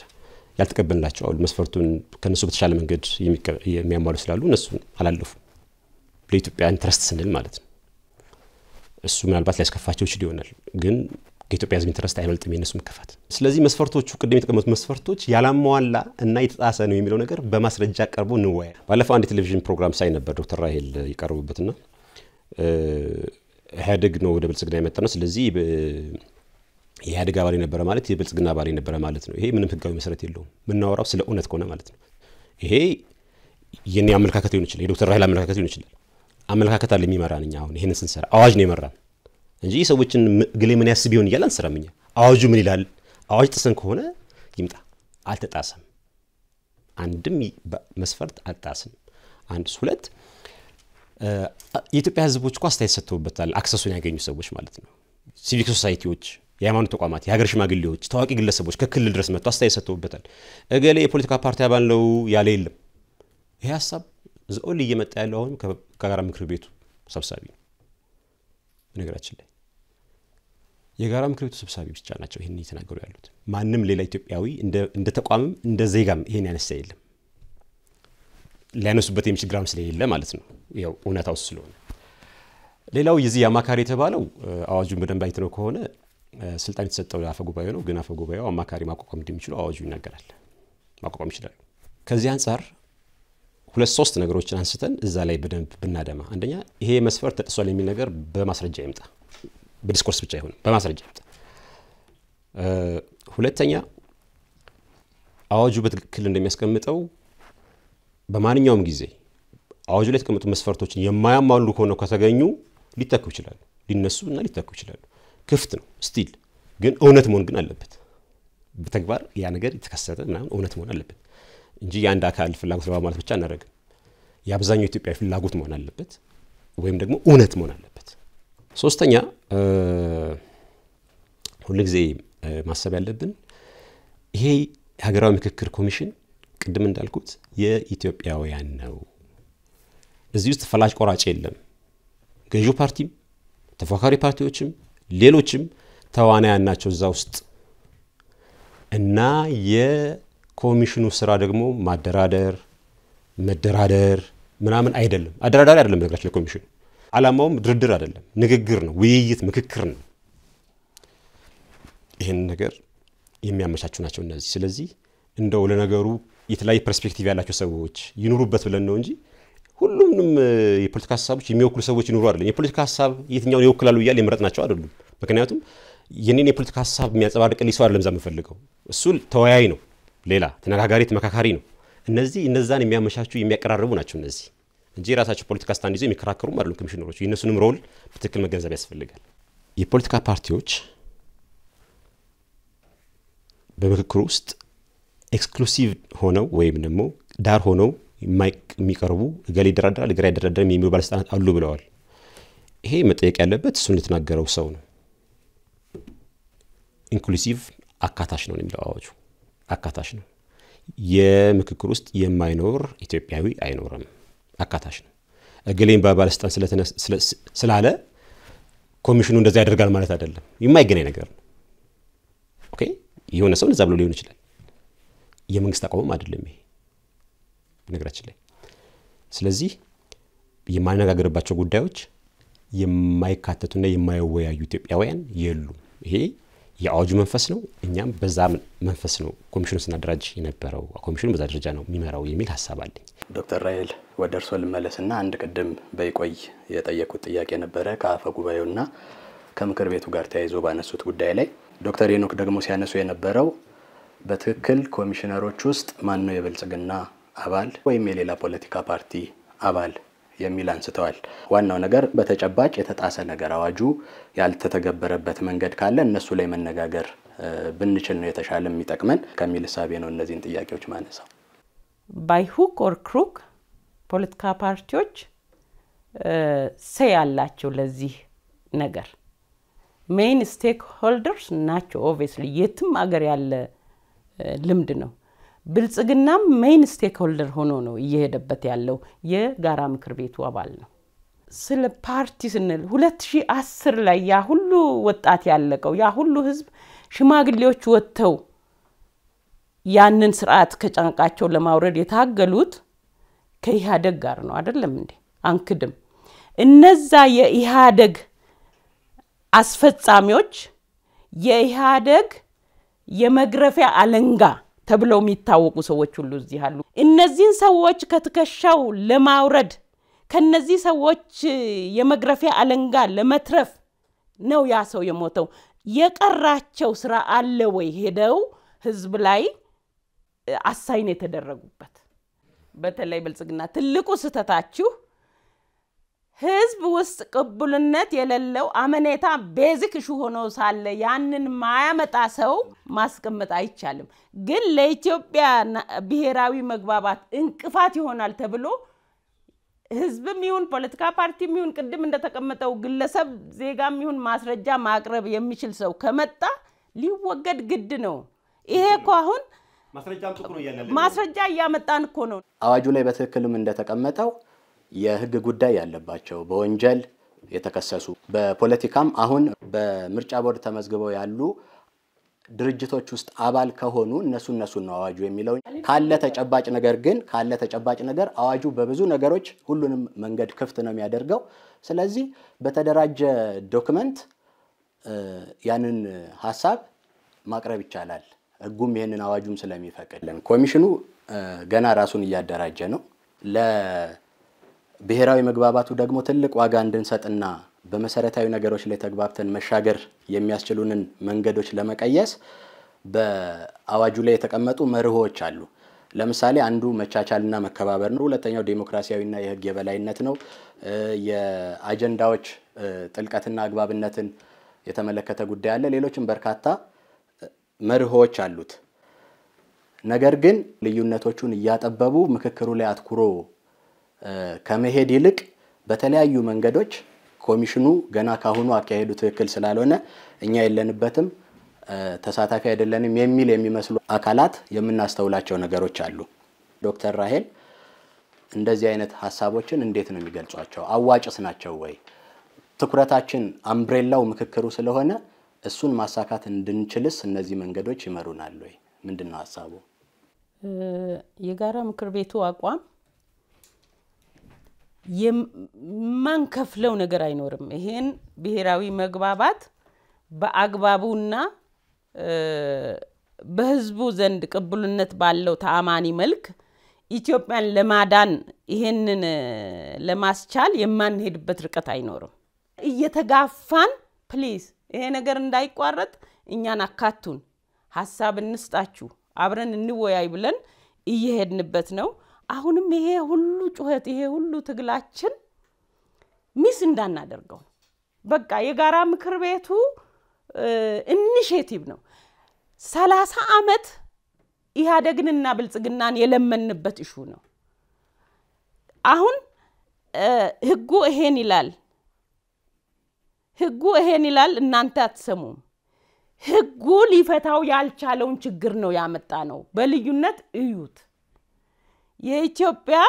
ያልተቀበልናቸው አሉ። መስፈርቱን ከነሱ በተሻለ መንገድ የሚያሟሉ ስላሉ እነሱን አላለፉም። ለኢትዮጵያ ኢንትረስት ስንል ማለት ነው። እሱ ምናልባት ሊያስከፋቸው ይችል ይሆናል፣ ግን ከኢትዮጵያ ሕዝብ ኢንትረስት አይበልጥም የእነሱ መከፋት። ስለዚህ መስፈርቶቹ ቅድም የተቀመጡት መስፈርቶች ያላሟላ እና የተጣሰ ነው የሚለው ነገር በማስረጃ ቀርቦ እንወያ። ባለፈው አንድ የቴሌቪዥን ፕሮግራም ሳይ ነበር ዶክተር ራሄል የቀረቡበትና ኢህአዴግ ነው ወደ ብልጽግና የመጣ ነው ስለዚህ የኢህአዴግ አባል ነበረ ማለት የብልጽግና አባል ነበረ ማለት ነው። ይሄ ምንም ህጋዊ መሰረት የለውም። የምናወራው ስለ እውነት ከሆነ ማለት ነው። ይሄ የኔ አመለካከት ሊሆን ይችላል፣ የዶክተር ራይል አመለካከት ሊሆን ይችላል። አመለካከት አለ የሚመራን እኛ አሁን ይህንን ስንሰራ አዋጅ ነው የመራን እንጂ ሰዎችን ግሌ ምን ያስብ ይሆን እያለ አንሰራም። እኛ አዋጁ ምን ይላል? አዋጅ ጥሰን ከሆነ ይምጣ። አልተጣሰም። አንድም መስፈርት አልጣስም። አንድ ሁለት የኢትዮጵያ ህዝቦች እኮ አስተያየት ሰጥተውበታል። አክሰሱን ያገኙ ሰዎች ማለት ነው ሲቪክ ሶሳይቲዎች የሃይማኖት ተቋማት፣ የሀገር ሽማግሌዎች፣ ታዋቂ ግለሰቦች ከክልል ድረስ መጥቶ አስተያየት ሰጥተውበታል። እገሌ የፖለቲካ ፓርቲ አባል ነው ያለ የለም። ይህ ሀሳብ ዘኦል እየመጣ ያለው አሁንም ከጋራ ምክር ቤቱ ሰብሳቢ ነው። በነገራችን ላይ የጋራ ምክር ቤቱ ሰብሳቢ ብቻ ናቸው ይህን እየተናገሩ ያሉት። ማንም ሌላ ኢትዮጵያዊ እንደ ተቋምም እንደ ዜጋም ይህን ያነሳ የለም። ሊያነሱበት የሚችል ግራም ስለሌለ ማለት ነው። ያው ውስጥ ስለሆነ ሌላው የዚህ አማካሪ የተባለው አዋጁን በደንብ አይተነው ከሆነ ስልጣን የተሰጠው አፈ ጉባኤ ነው። ግን አፈ ጉባኤው አማካሪ ማቋቋም እንደሚችሉ አዋጁ ይናገራል። ማቋቋም ይችላሉ። ከዚህ አንጻር ሁለት ሶስት ነገሮችን አንስተን እዛ ላይ በደንብ ብናደማ፣ አንደኛ ይሄ መስፈርት ተጥሷል የሚል ነገር በማስረጃ ይምጣ፣ በዲስኮርስ ብቻ አይሆንም፣ በማስረጃ ይምጣ። ሁለተኛ አዋጁ በትክክል እንደሚያስቀምጠው በማንኛውም ጊዜ አዋጁ ላይ የተቀመጡ መስፈርቶችን የማያሟሉ ከሆነው ከተገኙ ሊተኩ ይችላሉ፣ ሊነሱ እና ሊተኩ ይችላሉ። ክፍት ነው ስቲል ግን እውነት መሆን ግን አለበት በተግባር ያ ነገር የተከሰተ ምናምን እውነት መሆን አለበት እንጂ የአንድ አካል ፍላጎት ለባ ማለት ብቻ አናደረግም የአብዛኛው ኢትዮጵያ ፍላጎት መሆን አለበት ወይም ደግሞ እውነት መሆን አለበት ሶስተኛ ጊዜ ማሰብ ያለብን ይሄ የሀገራዊ ምክክር ኮሚሽን ቅድም እንዳልኩት የኢትዮጵያውያን ነው እዚህ ውስጥ ፈላጭ ቆራጭ የለም ገዢው ፓርቲም ተፎካሪ ፓርቲዎችም ሌሎችም ተዋናያን ናቸው እዛ ውስጥ እና የኮሚሽኑ ስራ ደግሞ ማደራደር፣ መደራደር ምናምን አይደለም። አደራዳሪ አይደለም። ነገራችን ለኮሚሽኑ አላማውም ድርድር አይደለም፣ ንግግር ነው፣ ውይይት፣ ምክክር ነው። ይህን ነገር የሚያመቻቹ ናቸው እነዚህ። ስለዚህ እንደው ለነገሩ የተለያየ ፐርስፔክቲቭ ያላቸው ሰዎች ይኑሩበት ብለን ነው እንጂ ሁሉንም የፖለቲካ ሀሳቦች የሚወክሉ ሰዎች ይኖሩ አይደለም። የፖለቲካ ሀሳብ የትኛውን ይወክላሉ እያለ የምረጥ ናቸው አይደሉም። ምክንያቱም የኔን የፖለቲካ ሀሳብ የሚያንጸባርቅ ሊሰው አይደለም ዛ የምፈልገው እሱ ተወያይ ነው፣ ሌላ ተነጋጋሪ ተመካካሪ ነው። እነዚህ እነዛን የሚያመቻቹ የሚያቀራርቡ ናቸው እነዚህ እንጂ የራሳቸው ፖለቲካ ስታንድ ይዘው የሚከራከሩም አይደሉም ኮሚሽነሮቹ። የእነሱንም ሮል በትክክል መገንዘብ ያስፈልጋል። የፖለቲካ ፓርቲዎች በምክክሩ ውስጥ ኤክስክሉሲቭ ሆነው ወይም ደግሞ ዳር ሆነው የሚቀርቡ እገሌ ይደራደራል እገሌ አይደራደርም የሚሉ ባለስልጣናት አሉ ብለዋል። ይሄ መጠየቅ ያለበት እሱ የተናገረው ሰው ነው። ኢንክሉሲቭ አካታች ነው የሚለው አዋጁ አካታች ነው። የምክክር ውስጥ የማይኖር ኢትዮጵያዊ አይኖርም። አካታች ነው። እገሌን ባለስልጣን ስላለ ኮሚሽኑ እንደዛ ያደርጋል ማለት አይደለም። የማይገናኝ ነገር ነው። ኦኬ የሆነ ሰው እንደዛ ብሎ ሊሆን ይችላል። የመንግስት አቋምም አይደለም ይሄ ነገራችን ላይ። ስለዚህ የማነጋገርባቸው ጉዳዮች የማይካተቱና የማይወያዩ ኢትዮጵያውያን የሉም። ይሄ የአዋጁ መንፈስ ነው። እኛም በዛ መንፈስ ነው ኮሚሽኑ ስናደራጅ የነበረው። ኮሚሽኑ በዛ ደረጃ ነው የሚመራው የሚል ሀሳብ አለኝ። ዶክተር ራይል ወደ እርሶ ልመለስና አንድ ቅድም በይቆይ የጠየቁት ጥያቄ ነበረ ከአፈ ና ከምክር ቤቱ ጋር ተያይዞ ባነሱት ጉዳይ ላይ ዶክተር ሄኖክ ደግሞ ሲያነሱ የነበረው በትክክል ኮሚሽነሮች ውስጥ ማን ነው የብልጽግና አባል ወይም የሌላ ፖለቲካ ፓርቲ አባል የሚል አንስተዋል። ዋናው ነገር በተጨባጭ የተጣሰ ነገር አዋጁ ያልተተገበረበት መንገድ ካለ እነሱ ላይ መነጋገር ብንችል ነው የተሻለ የሚጠቅመን ከሚል እሳቤ ነው እነዚህን ጥያቄዎች ማነሳው። ባይ ሁክ ኦር ክሩክ ፖለቲካ ፓርቲዎች ሴ ያላቸው ለዚህ ነገር ሜይን ስቴክ ሆልደርስ ናቸው። ኦብቪየስሊ የትም አገር ያለ ልምድ ነው። ብልጽግናም ሜይን ስቴክሆልደር ሆኖ ነው እየሄደበት ያለው የጋራ ምክር ቤቱ አባል ነው። ስለ ፓርቲ ስንል 2010 ላይ ያ ሁሉ ወጣት ያለቀው ያ ሁሉ ህዝብ ሽማግሌዎች ወጥተው ያንን ስርዓት ከጫንቃቸው ለማውረድ የታገሉት ከኢህአደግ ጋር ነው አይደለም እንዴ? አንክድም። እነዛ የኢህአደግ አስፈጻሚዎች የኢህአደግ የመግረፊያ አለንጋ ተብለው የሚታወቁ ሰዎች ሁሉ እዚህ አሉ። እነዚህን ሰዎች ከትከሻው ለማውረድ ከነዚህ ሰዎች የመግረፊያ አለንጋ ለመትረፍ ነው ያ ሰው የሞተው። የቀራቸው ስራ አለ ወይ? ሄደው ህዝብ ላይ አሳይን የተደረጉበት በተለይ ብልጽግና ትልቁ ስህተታችሁ ህዝብ ውስጥ ቅቡልነት የሌለው አመኔታ ቤዚክ እሹ ሆኖ ሳለ ያንን ማያመጣ ሰው ማስቀመጥ አይቻልም። ግን ለኢትዮጵያ ብሔራዊ መግባባት እንቅፋት ይሆናል ተብሎ ህዝብም ይሁን ፖለቲካ ፓርቲም ይሁን ቅድም እንደተቀመጠው ግለሰብ ዜጋም ይሁን ማስረጃ ማቅረብ የሚችል ሰው ከመጣ ሊወገድ ግድ ነው። ይሄ እኮ አሁን ማስረጃ እያመጣን እኮ ነው። አዋጁ ላይ በትክክልም እንደተቀመጠው የህግ ጉዳይ ያለባቸው በወንጀል የተከሰሱ በፖለቲካም አሁን በምርጫ ቦርድ ተመዝግበው ያሉ ድርጅቶች ውስጥ አባል ከሆኑ እነሱ እነሱን ነው አዋጁ የሚለው ካለ ተጨባጭ ነገር ግን ካለ ተጨባጭ ነገር አዋጁ በብዙ ነገሮች ሁሉንም መንገድ ክፍት ነው የሚያደርገው። ስለዚህ በተደራጀ ዶክመንት ያንን ሀሳብ ማቅረብ ይቻላል። ህጉም ይህንን አዋጁም ስለሚፈቅድልን ኮሚሽኑ ገና ራሱን እያደራጀ ነው። ብሔራዊ መግባባቱ ደግሞ ትልቅ ዋጋ እንድንሰጥና በመሰረታዊ ነገሮች ላይ ተግባብተን መሻገር የሚያስችሉንን መንገዶች ለመቀየስ በአዋጁ ላይ የተቀመጡ መርሆች አሉ። ለምሳሌ አንዱ መቻቻልና መከባበር ነው። ሁለተኛው ዴሞክራሲያዊና የህግ የበላይነት ነው። የአጀንዳዎች ጥልቀትና አግባብነትን የተመለከተ ጉዳይ አለ። ሌሎችም በርካታ መርሆች አሉት። ነገር ግን ልዩነቶቹን እያጠበቡ ምክክሩ ላይ አትኩሮ ከመሄድ ይልቅ በተለያዩ መንገዶች ኮሚሽኑ ገና ካሁኑ አካሄዱ ትክክል ስላልሆነ እኛ የለንበትም ተሳታፊ አይደለንም የሚል የሚመስሉ አካላት የምናስተውላቸው ነገሮች አሉ። ዶክተር ራሄል እንደዚህ አይነት ሀሳቦችን እንዴት ነው የሚገልጿቸው? አዋጭስ ናቸው ወይ? ትኩረታችን አምብሬላው ምክክሩ ስለሆነ እሱን ማሳካት እንድንችልስ እነዚህ መንገዶች ይመሩናል ወይ? ምንድን ነው ሀሳቡ? የጋራ ምክር ቤቱ አቋም የማንከፍለው ነገር አይኖርም። ይሄን ብሔራዊ መግባባት በአግባቡና በህዝቡ ዘንድ ቅቡልነት ባለው ተአማኒ መልክ ኢትዮጵያን ለማዳን ይሄንን ለማስቻል የማንሄድበት ርቀት አይኖርም። እየተጋፋን ፕሊዝ ይሄ ነገር እንዳይቋረጥ እኛን አካቱን፣ ሀሳብ እንስጣችሁ፣ አብረን እንወያይ ብለን እየሄድንበት ነው። አሁንም ይሄ ሁሉ ጩኸት ይሄ ሁሉ ትግላችን ሚስ እንዳናደርገው በቃ የጋራ ምክር ቤቱ ኢኒሽቲቭ ነው። ሰላሳ ዓመት ኢህአደግንና ብልጽግናን የለመንበት እሹ ነው። አሁን ህጉ ይሄን ይላል፣ ህጉ ይሄን ይላል፣ እናንተ አትሰሙም። ህጉ ሊፈታው ያልቻለውን ችግር ነው ያመጣ ነው። በልዩነት እዩት። የኢትዮጵያ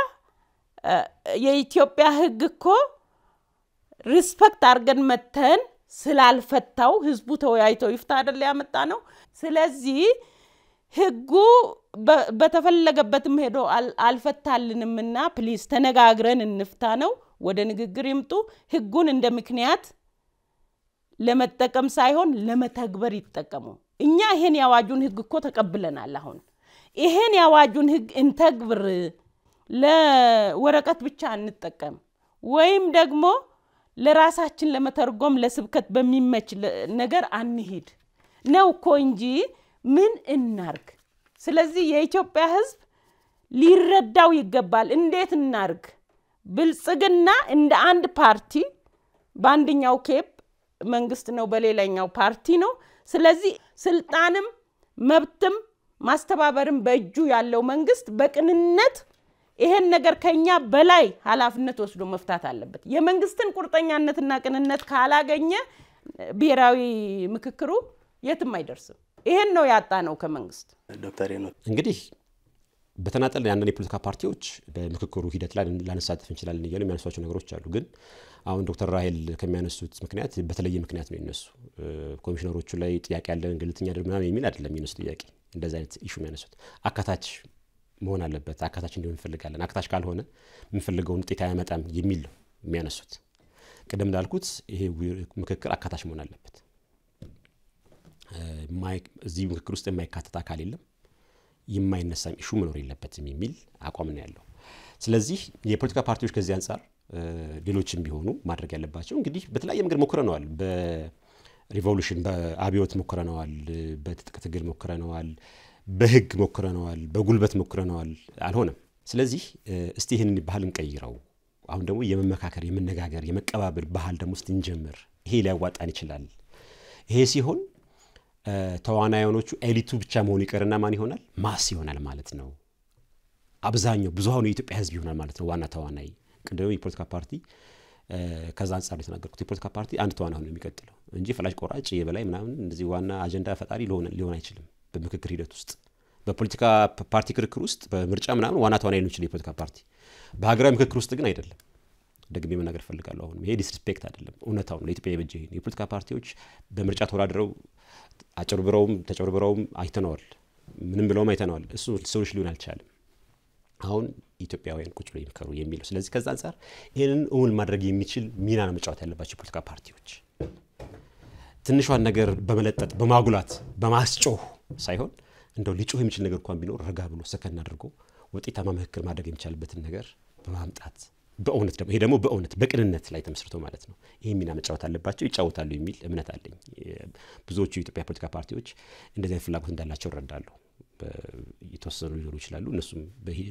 የኢትዮጵያ ህግ እኮ ሪስፐክት አድርገን መተን ስላልፈታው ህዝቡ ተወያይተው ይፍታ አይደል ያመጣ ነው። ስለዚህ ህጉ በተፈለገበትም ሄዶ አልፈታልንምና ፕሊዝ ተነጋግረን እንፍታ ነው። ወደ ንግግር ይምጡ። ህጉን እንደ ምክንያት ለመጠቀም ሳይሆን ለመተግበር ይጠቀሙ። እኛ ይሄን የአዋጁን ህግ እኮ ተቀብለናል አሁን ይሄን የአዋጁን ህግ እንተግብር፣ ለወረቀት ብቻ እንጠቀም፣ ወይም ደግሞ ለራሳችን ለመተርጎም ለስብከት በሚመች ነገር አንሂድ ነው እኮ እንጂ ምን እናርግ? ስለዚህ የኢትዮጵያ ህዝብ ሊረዳው ይገባል። እንዴት እናርግ? ብልጽግና እንደ አንድ ፓርቲ በአንደኛው ኬፕ መንግስት ነው፣ በሌላኛው ፓርቲ ነው። ስለዚህ ስልጣንም መብትም ማስተባበርን በእጁ ያለው መንግስት በቅንነት ይሄን ነገር ከኛ በላይ ኃላፊነት ወስዶ መፍታት አለበት። የመንግስትን ቁርጠኛነትና ቅንነት ካላገኘ ብሔራዊ ምክክሩ የትም አይደርስም። ይሄን ነው ያጣ ነው ከመንግስት። ዶክተር ኖ እንግዲህ በተናጠል ያንን የፖለቲካ ፓርቲዎች በምክክሩ ሂደት ላይ ላነሳተፍ እንችላለን እያሉ የሚያነሷቸው ነገሮች አሉ። ግን አሁን ዶክተር ራሄል ከሚያነሱት ምክንያት በተለየ ምክንያት ነው የነሱ ኮሚሽነሮቹ ላይ ጥያቄ ያለን ገለልተኛ ድርብ ምናምን የሚል አይደለም የነሱ ጥያቄ እንደዚህ አይነት ኢሹ የሚያነሱት አካታች መሆን አለበት፣ አካታች እንዲሆን እንፈልጋለን፣ አካታች ካልሆነ የምንፈልገውን ውጤት አያመጣም የሚል ነው የሚያነሱት። ቅድም እንዳልኩት ይሄ ምክክር አካታች መሆን አለበት። እዚህ ምክክር ውስጥ የማይካተት አካል የለም፣ የማይነሳም ኢሹ መኖር የለበትም የሚል አቋም ነው ያለው። ስለዚህ የፖለቲካ ፓርቲዎች ከዚህ አንጻር ሌሎችም ቢሆኑ ማድረግ ያለባቸው እንግዲህ በተለያየ መንገድ ሞክረነዋል። ሪቮሉሽን በአብዮት ሞክረነዋል፣ በትጥቅ ትግል ሞክረነዋል፣ በህግ ሞክረነዋል፣ በጉልበት ሞክረነዋል፣ አልሆነም። ስለዚህ እስቲ ይህንን ባህል እንቀይረው። አሁን ደግሞ የመመካከር፣ የመነጋገር፣ የመቀባበል ባህል ደግሞ እስቲ እንጀምር። ይሄ ሊያዋጣን ይችላል። ይሄ ሲሆን ተዋናዮቹ ኤሊቱ ብቻ መሆኑ ይቀርና ማን ይሆናል? ማስ ይሆናል ማለት ነው። አብዛኛው ብዙሀኑ የኢትዮጵያ ህዝብ ይሆናል ማለት ነው ዋና ተዋናይ። ቅድም የፖለቲካ ፓርቲ ከዛ አንጻር የተናገርኩት። የፖለቲካ ፓርቲ አንድ ተዋና ሆኖ የሚቀጥለው እንጂ ፈላጭ ቆራጭ የበላይ ምናምን እንደዚህ ዋና አጀንዳ ፈጣሪ ሊሆን አይችልም። በምክክር ሂደት ውስጥ በፖለቲካ ፓርቲ ክርክር ውስጥ በምርጫ ምናምን ዋና ተዋና ሊሆን ይችል የፖለቲካ ፓርቲ። በሀገራዊ ምክክር ውስጥ ግን አይደለም። ደግሜ መናገር እፈልጋለሁ። አሁንም ይሄ ዲስሪስፔክት አይደለም፣ እውነታውን ለኢትዮጵያ የበጀ ይሄ የፖለቲካ ፓርቲዎች በምርጫ ተወዳድረው አጭበርብረውም ተጨበርብረውም አይተነዋል። ምንም ብለውም አይተነዋል። እሱ ሰዎች ሊሆን አልቻለም። አሁን ኢትዮጵያውያን ቁጭ ብሎ ይምከሩ የሚለው። ስለዚህ ከዛ አንጻር ይህንን እውን ማድረግ የሚችል ሚና ነው መጫወት ያለባቸው የፖለቲካ ፓርቲዎች። ትንሿን ነገር በመለጠጥ በማጉላት በማስጮህ ሳይሆን እንደው ሊጮህ የሚችል ነገር እንኳን ቢኖር ረጋ ብሎ ሰከን አድርጎ ውጤታማ ምክክር ማድረግ የሚቻልበትን ነገር በማምጣት በእውነት ደግሞ ይሄ ደግሞ በእውነት በቅንነት ላይ ተመስርቶ ማለት ነው። ይህ ሚና መጫወት አለባቸው ይጫወታሉ የሚል እምነት አለኝ። ብዙዎቹ የኢትዮጵያ ፖለቲካ ፓርቲዎች እንደዚህ ፍላጎት እንዳላቸው እረዳለሁ። የተወሰኑ ሊኖሩ ይችላሉ። እነሱም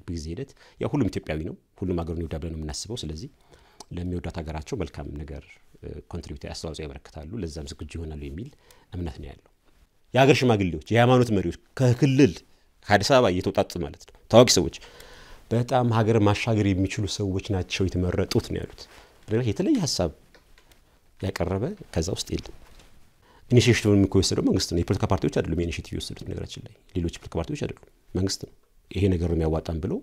በጊዜ ሂደት ያው ሁሉም ኢትዮጵያዊ ነው፣ ሁሉም ሀገሩን ይወዳ ብለን ነው የምናስበው። ስለዚህ ለሚወዳት ሀገራቸው መልካም ነገር ኮንትሪቢዩት አስተዋጽኦ ያበረክታሉ፣ ለዛም ዝግጁ ይሆናሉ የሚል እምነት ነው ያለው። የሀገር ሽማግሌዎች፣ የሃይማኖት መሪዎች ከክልል ከአዲስ አበባ እየተውጣጡ ማለት ነው ታዋቂ ሰዎች በጣም ሀገር ማሻገር የሚችሉ ሰዎች ናቸው የተመረጡት ነው ያሉት። የተለየ ሀሳብ ያቀረበ ከዛ ውስጥ የለም። ኢኒሽቲቭን የሚወሰደው መንግስት ነው። የፖለቲካ ፓርቲዎች አይደሉም ኢኒሽቲቭ የወሰዱት። ነገራችን ላይ ሌሎች የፖለቲካ ፓርቲዎች አይደሉም፣ መንግስት ነው። ይሄ ነገር ነው የሚያዋጣን ብሎ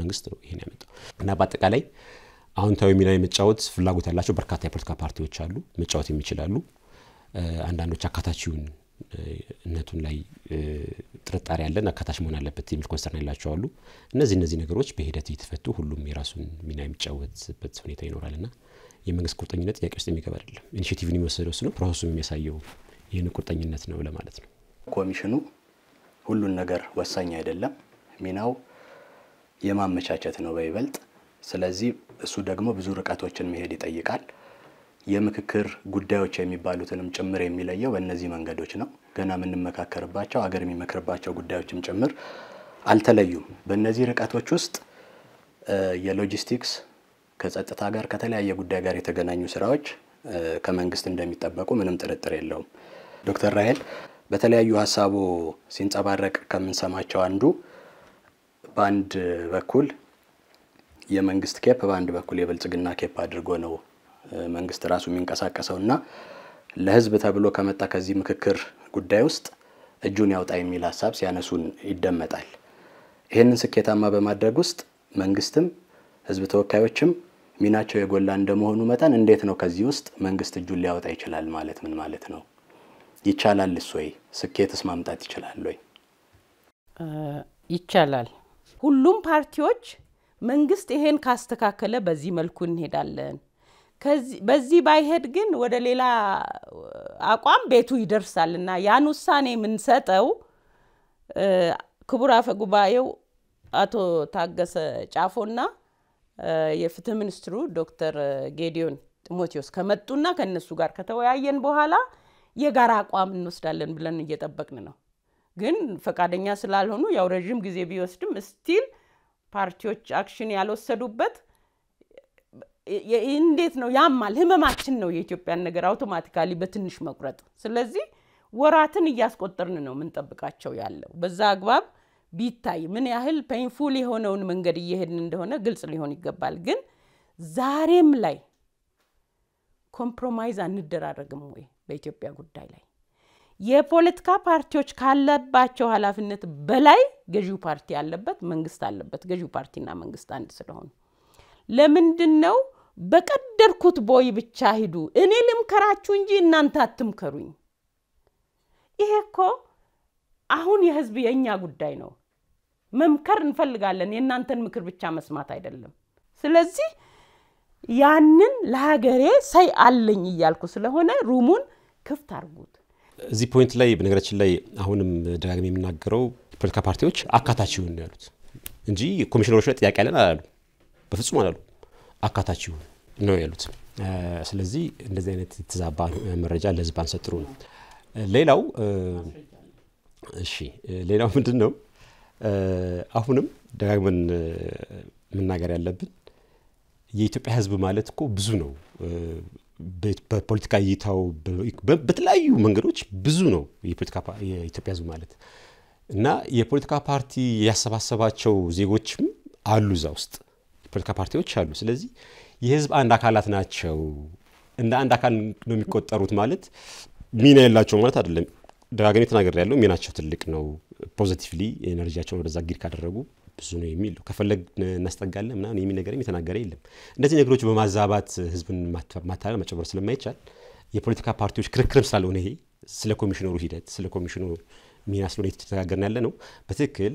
መንግስት ነው ይሄን ያመጣው እና በአጠቃላይ አዎንታዊ ሚና የመጫወት ፍላጎት ያላቸው በርካታ የፖለቲካ ፓርቲዎች አሉ፣ መጫወት የሚችላሉ። አንዳንዶች አካታችውን እነቱን ላይ ጥርጣሬ ያለን አካታች መሆን አለበት የሚል ኮንሰርን ያላቸው አሉ። እነዚህ እነዚህ ነገሮች በሂደት እየተፈቱ ሁሉም የራሱን ሚና የሚጫወትበት ሁኔታ ና የመንግስት ቁርጠኝነት ጥያቄ ውስጥ የሚገባ አይደለም። ኢኒሽቲቭን የሚወሰደው እሱ ነው። ፕሮሰሱም የሚያሳየው ይህን ቁርጠኝነት ነው ለማለት ነው። ኮሚሽኑ ሁሉን ነገር ወሳኝ አይደለም። ሚናው የማመቻቸት ነው በይበልጥ። ስለዚህ እሱ ደግሞ ብዙ ርቀቶችን መሄድ ይጠይቃል። የምክክር ጉዳዮች የሚባሉትንም ጭምር የሚለየው በእነዚህ መንገዶች ነው። ገና የምንመካከርባቸው አገር የሚመክርባቸው ጉዳዮችም ጭምር አልተለዩም። በእነዚህ ርቀቶች ውስጥ የሎጂስቲክስ ከጸጥታ ጋር ከተለያየ ጉዳይ ጋር የተገናኙ ስራዎች ከመንግስት እንደሚጠበቁ ምንም ጥርጥር የለውም። ዶክተር ራሄል በተለያዩ ሀሳቡ ሲንጸባረቅ ከምንሰማቸው አንዱ በአንድ በኩል የመንግስት ኬፕ በአንድ በኩል የብልጽግና ኬፕ አድርጎ ነው መንግስት ራሱ የሚንቀሳቀሰው እና ለህዝብ ተብሎ ከመጣ ከዚህ ምክክር ጉዳይ ውስጥ እጁን ያውጣ የሚል ሀሳብ ሲያነሱን ይደመጣል። ይህንን ስኬታማ በማድረግ ውስጥ መንግስትም ህዝብ ተወካዮችም ሚናቸው የጎላ እንደመሆኑ መጠን እንዴት ነው ከዚህ ውስጥ መንግስት እጁን ሊያወጣ ይችላል ማለት ምን ማለት ነው? ይቻላልስ ወይ? ስኬትስ ማምጣት ይችላል ወይ? ይቻላል። ሁሉም ፓርቲዎች መንግስት ይሄን ካስተካከለ በዚህ መልኩ እንሄዳለን፣ በዚህ ባይሄድ ግን ወደ ሌላ አቋም ቤቱ ይደርሳል እና ያን ውሳኔ የምንሰጠው ክቡር አፈ ጉባኤው አቶ ታገሰ ጫፎና የፍትህ ሚኒስትሩ ዶክተር ጌዲዮን ጢሞቴዎስ ከመጡና ከእነሱ ጋር ከተወያየን በኋላ የጋራ አቋም እንወስዳለን ብለን እየጠበቅን ነው። ግን ፈቃደኛ ስላልሆኑ ያው ረዥም ጊዜ ቢወስድም ስቲል ፓርቲዎች አክሽን ያልወሰዱበት እንዴት ነው ያማል። ህመማችን ነው የኢትዮጵያን ነገር አውቶማቲካሊ በትንሽ መቁረጥ። ስለዚህ ወራትን እያስቆጠርን ነው የምንጠብቃቸው ያለው በዛ አግባብ ቢታይ ምን ያህል ፔንፉል የሆነውን መንገድ እየሄድን እንደሆነ ግልጽ ሊሆን ይገባል። ግን ዛሬም ላይ ኮምፕሮማይዝ አንደራረግም ወይ በኢትዮጵያ ጉዳይ ላይ የፖለቲካ ፓርቲዎች ካለባቸው ኃላፊነት በላይ ገዢው ፓርቲ ያለበት መንግስት አለበት። ገዢው ፓርቲና መንግስት አንድ ስለሆኑ ለምንድን ነው በቀደርኩት ቦይ ብቻ ሂዱ፣ እኔ ልምከራችሁ እንጂ እናንተ አትምከሩኝ? ይሄ እኮ አሁን የህዝብ የእኛ ጉዳይ ነው። መምከር እንፈልጋለን። የእናንተን ምክር ብቻ መስማት አይደለም። ስለዚህ ያንን ለሀገሬ ሰይ አለኝ እያልኩ ስለሆነ ሩሙን ክፍት አድርጉት። እዚህ ፖይንት ላይ በነገራችን ላይ አሁንም ደጋግሜ የምናገረው ፖለቲካ ፓርቲዎች አካታች ይሁን ያሉት እንጂ ኮሚሽነሮች ላይ ጥያቄ አለን አላሉ፣ በፍጹም አላሉ። አካታች ይሁን ነው ያሉት። ስለዚህ እንደዚህ አይነት የተዛባ መረጃ ለህዝብ አንሰጥሩ ነው። ሌላው እሺ፣ ሌላው ምንድን ነው? አሁንም ደጋግመን መናገር ያለብን የኢትዮጵያ ሕዝብ ማለት እኮ ብዙ ነው። በፖለቲካ እይታው በተለያዩ መንገዶች ብዙ ነው የኢትዮጵያ ሕዝብ ማለት እና የፖለቲካ ፓርቲ ያሰባሰባቸው ዜጎችም አሉ እዛ ውስጥ የፖለቲካ ፓርቲዎች አሉ። ስለዚህ የህዝብ አንድ አካላት ናቸው። እንደ አንድ አካል ነው የሚቆጠሩት ማለት ሚና የላቸው ማለት አይደለም። ደጋግሜ ተናግሬ ያለው ሚናቸው ትልቅ ነው። ፖዘቲቭሊ ኤነርጂያቸውን ወደዛ ግድ ካደረጉ ብዙ ነው የሚል ከፈለግ እናስጠጋለን ምናምን የሚል ነገርም የተናገረ የለም። እነዚህ ነገሮች በማዛባት ህዝብን ማታለል መጨበር ስለማይቻል የፖለቲካ ፓርቲዎች ክርክርም ስላልሆነ ይሄ ስለ ኮሚሽነሩ ሂደት ስለ ኮሚሽኑ ሚና ስለሆነ የተነጋገርን ያለ ነው በትክክል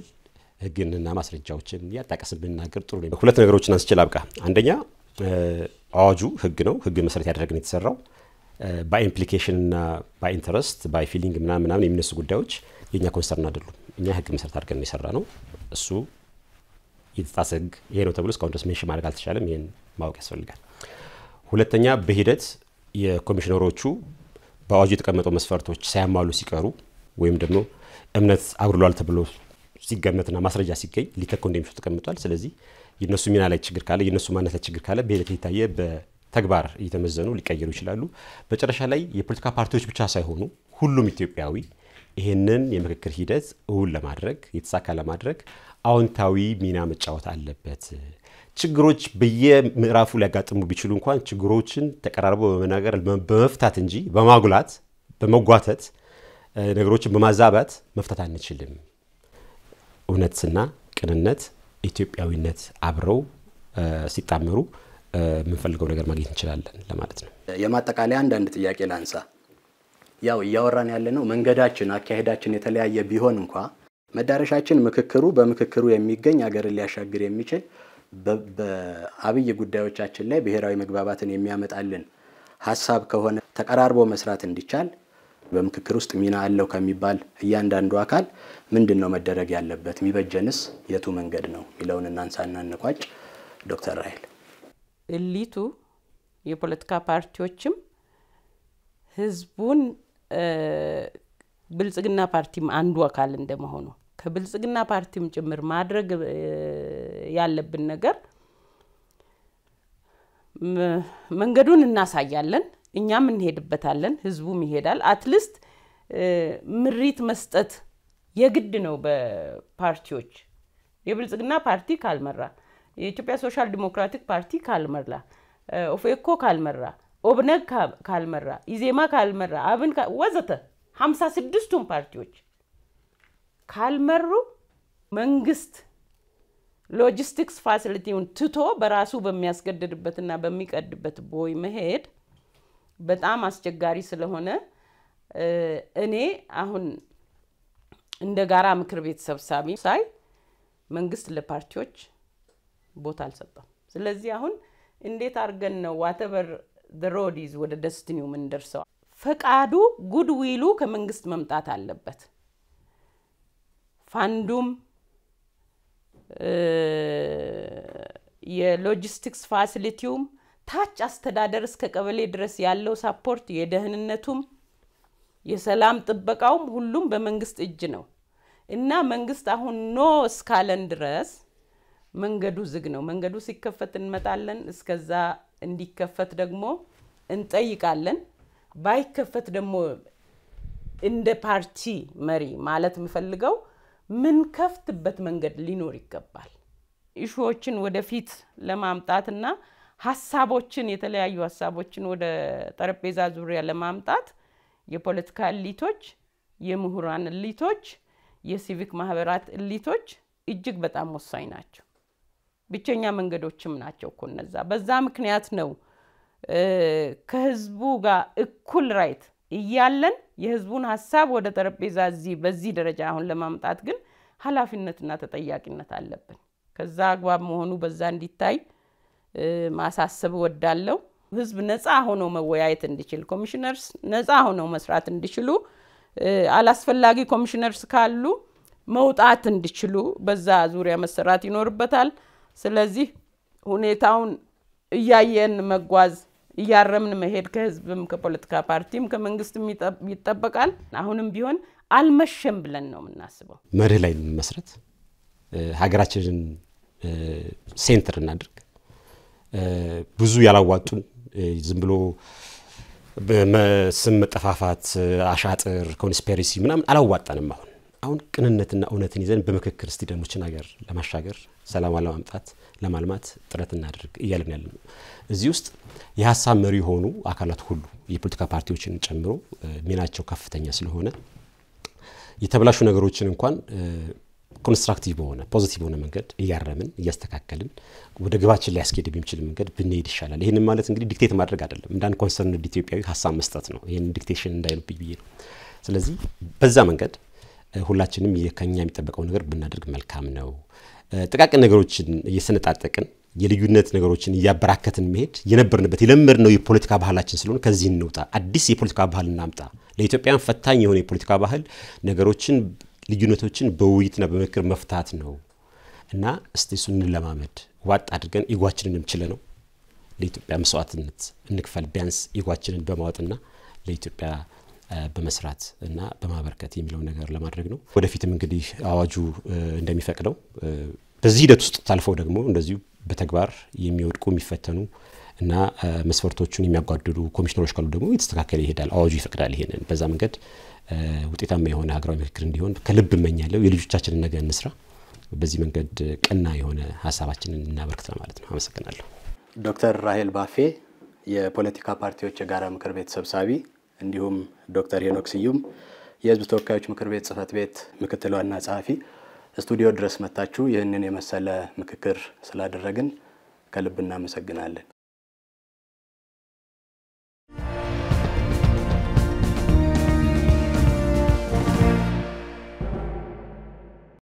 ህግንና ማስረጃዎችን ያጣቀስን ብንናገር ጥሩ ነው። ሁለት ነገሮችን አንስቼ አብቃ። አንደኛ አዋጁ ህግ ነው። ህግ መሰረት ያደረግን የተሰራው ባይ በኢንተረስት ባይ ፊሊንግ ምናምን ምናምን የሚነሱ ጉዳዮች የእኛ ኮንሰርን አይደሉም። እኛ ህግ መሰረት አድርገን የሰራ ነው። እሱ የተጣሰ ህግ ይሄ ነው ተብሎ እስካሁን ድረስ ሜንሽን ማድረግ አልተቻለም። ይህን ማወቅ ያስፈልጋል። ሁለተኛ በሂደት የኮሚሽነሮቹ በአዋጁ የተቀመጠው መስፈርቶች ሳያሟሉ ሲቀሩ ወይም ደግሞ እምነት አጉድሏል ተብሎ ሲገመትና ማስረጃ ሲገኝ ሊተኩ እንደሚችሉ ተቀምጧል። ስለዚህ የነሱ ሚና ላይ ችግር ካለ የነሱ ማነት ላይ ችግር ካለ በሂደት የታየ በተግባር እየተመዘኑ ሊቀየሩ ይችላሉ። መጨረሻ ላይ የፖለቲካ ፓርቲዎች ብቻ ሳይሆኑ ሁሉም ኢትዮጵያዊ ይህንን የምክክር ሂደት እውን ለማድረግ የተሳካ ለማድረግ አዎንታዊ ሚና መጫወት አለበት። ችግሮች በየምዕራፉ ሊያጋጥሙ ቢችሉ እንኳን ችግሮችን ተቀራርቦ በመናገር በመፍታት እንጂ በማጉላት በመጓተት ነገሮችን በማዛባት መፍታት አንችልም። እውነትና ቅንነት፣ ኢትዮጵያዊነት አብረው ሲጣመሩ የምንፈልገው ነገር ማግኘት እንችላለን ለማለት ነው። የማጠቃለያ አንዳንድ ጥያቄ ላንሳ። ያው እያወራን ያለነው መንገዳችን፣ አካሄዳችን የተለያየ ቢሆን እንኳ መዳረሻችን ምክክሩ በምክክሩ የሚገኝ አገርን ሊያሻግር የሚችል በአብይ ጉዳዮቻችን ላይ ብሔራዊ መግባባትን የሚያመጣልን ሀሳብ ከሆነ ተቀራርቦ መስራት እንዲቻል በምክክር ውስጥ ሚና አለው ከሚባል እያንዳንዱ አካል ምንድን ነው መደረግ ያለበት፣ የሚበጀንስ የቱ መንገድ ነው የሚለውን እናንሳና እንቋጭ። ዶክተር ራይል እሊቱ የፖለቲካ ፓርቲዎችም ህዝቡን ብልጽግና ፓርቲም አንዱ አካል እንደመሆኑ ከብልጽግና ፓርቲም ጭምር ማድረግ ያለብን ነገር መንገዱን እናሳያለን፣ እኛም እንሄድበታለን፣ ህዝቡም ይሄዳል። አትሊስት ምሪት መስጠት የግድ ነው። በፓርቲዎች የብልጽግና ፓርቲ ካልመራ፣ የኢትዮጵያ ሶሻል ዲሞክራቲክ ፓርቲ ካልመራ፣ ኦፌኮ ካልመራ ኦብነግ ካልመራ፣ ኢዜማ ካልመራ፣ አብን ወዘተ ሀምሳ ስድስቱን ፓርቲዎች ካልመሩ መንግስት ሎጂስቲክስ ፋሲሊቲውን ትቶ በራሱ በሚያስገድድበትና በሚቀድበት ቦይ መሄድ በጣም አስቸጋሪ ስለሆነ እኔ አሁን እንደ ጋራ ምክር ቤት ሰብሳቢ ሳይ መንግስት ለፓርቲዎች ቦታ አልሰጠም። ስለዚህ አሁን እንዴት አድርገን ነው ዋተበር ሮድ ወደ ደስትኒው የምንደርሰው። ፈቃዱ ጉድዊሉ ከመንግስት መምጣት አለበት። ፋንዱም የሎጂስቲክስ ፋሲሊቲውም ታች አስተዳደር እስከ ቀበሌ ድረስ ያለው ሳፖርት የደህንነቱም የሰላም ጥበቃውም ሁሉም በመንግስት እጅ ነው እና መንግስት አሁን ኖ እስካለን ድረስ መንገዱ ዝግ ነው። መንገዱ ሲከፈት እንመጣለን። እስከዛ እንዲከፈት ደግሞ እንጠይቃለን። ባይከፈት ደግሞ እንደ ፓርቲ መሪ ማለት የምፈልገው ከፍትበት መንገድ ሊኖር ይገባል። እሹዎችን ወደፊት ለማምጣትና ሀሳቦችን የተለያዩ ሀሳቦችን ወደ ጠረጴዛ ዙሪያ ለማምጣት የፖለቲካ እሊቶች፣ የምሁራን እሊቶች፣ የሲቪክ ማህበራት እሊቶች እጅግ በጣም ወሳኝ ናቸው። ብቸኛ መንገዶችም ናቸው እኮ እነዛ። በዛ ምክንያት ነው ከህዝቡ ጋር እኩል ራይት እያለን የህዝቡን ሀሳብ ወደ ጠረጴዛ እዚህ በዚህ ደረጃ አሁን ለማምጣት ግን ኃላፊነትና ተጠያቂነት አለብን። ከዛ አግባብ መሆኑ በዛ እንዲታይ ማሳሰብ እወዳለሁ። ህዝብ ነፃ ሆኖ መወያየት እንዲችል ኮሚሽነርስ ነፃ ሆኖ መስራት እንዲችሉ አላስፈላጊ ኮሚሽነርስ ካሉ መውጣት እንዲችሉ በዛ ዙሪያ መሰራት ይኖርበታል። ስለዚህ ሁኔታውን እያየን መጓዝ እያረምን መሄድ ከህዝብም ከፖለቲካ ፓርቲም ከመንግስትም ይጠበቃል። አሁንም ቢሆን አልመሸም ብለን ነው የምናስበው። መርህ ላይ መስረት ሀገራችንን ሴንትር እናድርግ። ብዙ ያላዋጡን ዝም ብሎ ስም መጠፋፋት፣ አሻጥር፣ ኮንስፔሪሲ ምናምን አላዋጣንም አሁን አሁን ቅንነትና እውነትን ይዘን በምክክር እስቲ ደግሞ ሀገር ለማሻገር ሰላሟን ለማምጣት ለማልማት ጥረት እናደርግ እያለን ያለ ነው። እዚህ ውስጥ የሀሳብ መሪ የሆኑ አካላት ሁሉ የፖለቲካ ፓርቲዎችን ጨምሮ ሚናቸው ከፍተኛ ስለሆነ የተበላሹ ነገሮችን እንኳን ኮንስትራክቲቭ በሆነ ፖዚቲቭ በሆነ መንገድ እያረምን እያስተካከልን ወደ ግባችን ሊያስኬድ የሚችል መንገድ ብንሄድ ይሻላል። ይህን ማለት እንግዲህ ዲክቴት ማድረግ አይደለም፣ እንዳንድ ኮንሰርንድ ኢትዮጵያዊ ሀሳብ መስጠት ነው። ይህን ዲክቴሽን እንዳይሉብኝ ብዬ ነው። ስለዚህ በዛ መንገድ ሁላችንም ከኛ የሚጠበቀው ነገር ብናደርግ መልካም ነው። ጥቃቅን ነገሮችን እየሰነጣጠቅን የልዩነት ነገሮችን እያበራከትን መሄድ የነበርንበት የለመድነው የፖለቲካ ባህላችን ስለሆነ ከዚህ እንውጣ፣ አዲስ የፖለቲካ ባህል እናምጣ። ለኢትዮጵያን ፈታኝ የሆነ የፖለቲካ ባህል ነገሮችን፣ ልዩነቶችን በውይይትና በምክር መፍታት ነው እና እስቲ እሱ እንለማመድ። ዋጥ አድርገን ኢጓችንን ችለ ነው ለኢትዮጵያ መስዋዕትነት እንክፈል። ቢያንስ ኢጓችንን በማወጥና ለኢትዮጵያ በመስራት እና በማበርከት የሚለው ነገር ለማድረግ ነው። ወደፊትም እንግዲህ አዋጁ እንደሚፈቅደው በዚህ ሂደት ውስጥ ታልፈው ደግሞ እንደዚሁ በተግባር የሚወድቁ የሚፈተኑ እና መስፈርቶቹን የሚያጓድሉ ኮሚሽነሮች ካሉ ደግሞ የተስተካከለ ይሄዳል። አዋጁ ይፈቅዳል። ይሄንን በዛ መንገድ ውጤታማ የሆነ ሀገራዊ ምክክር እንዲሆን ከልብ እመኛለሁ። የልጆቻችንን ነገ እንስራ። በዚህ መንገድ ቀና የሆነ ሀሳባችንን እናበርክት ማለት ነው። አመሰግናለሁ። ዶክተር ራሄል ባፌ የፖለቲካ ፓርቲዎች የጋራ ምክር ቤት ሰብሳቢ እንዲሁም ዶክተር ሄኖክ ስዩም የህዝብ ተወካዮች ምክር ቤት ጽህፈት ቤት ምክትል ዋና ጸሐፊ ስቱዲዮ ድረስ መታችሁ ይህንን የመሰለ ምክክር ስላደረግን ከልብ እናመሰግናለን።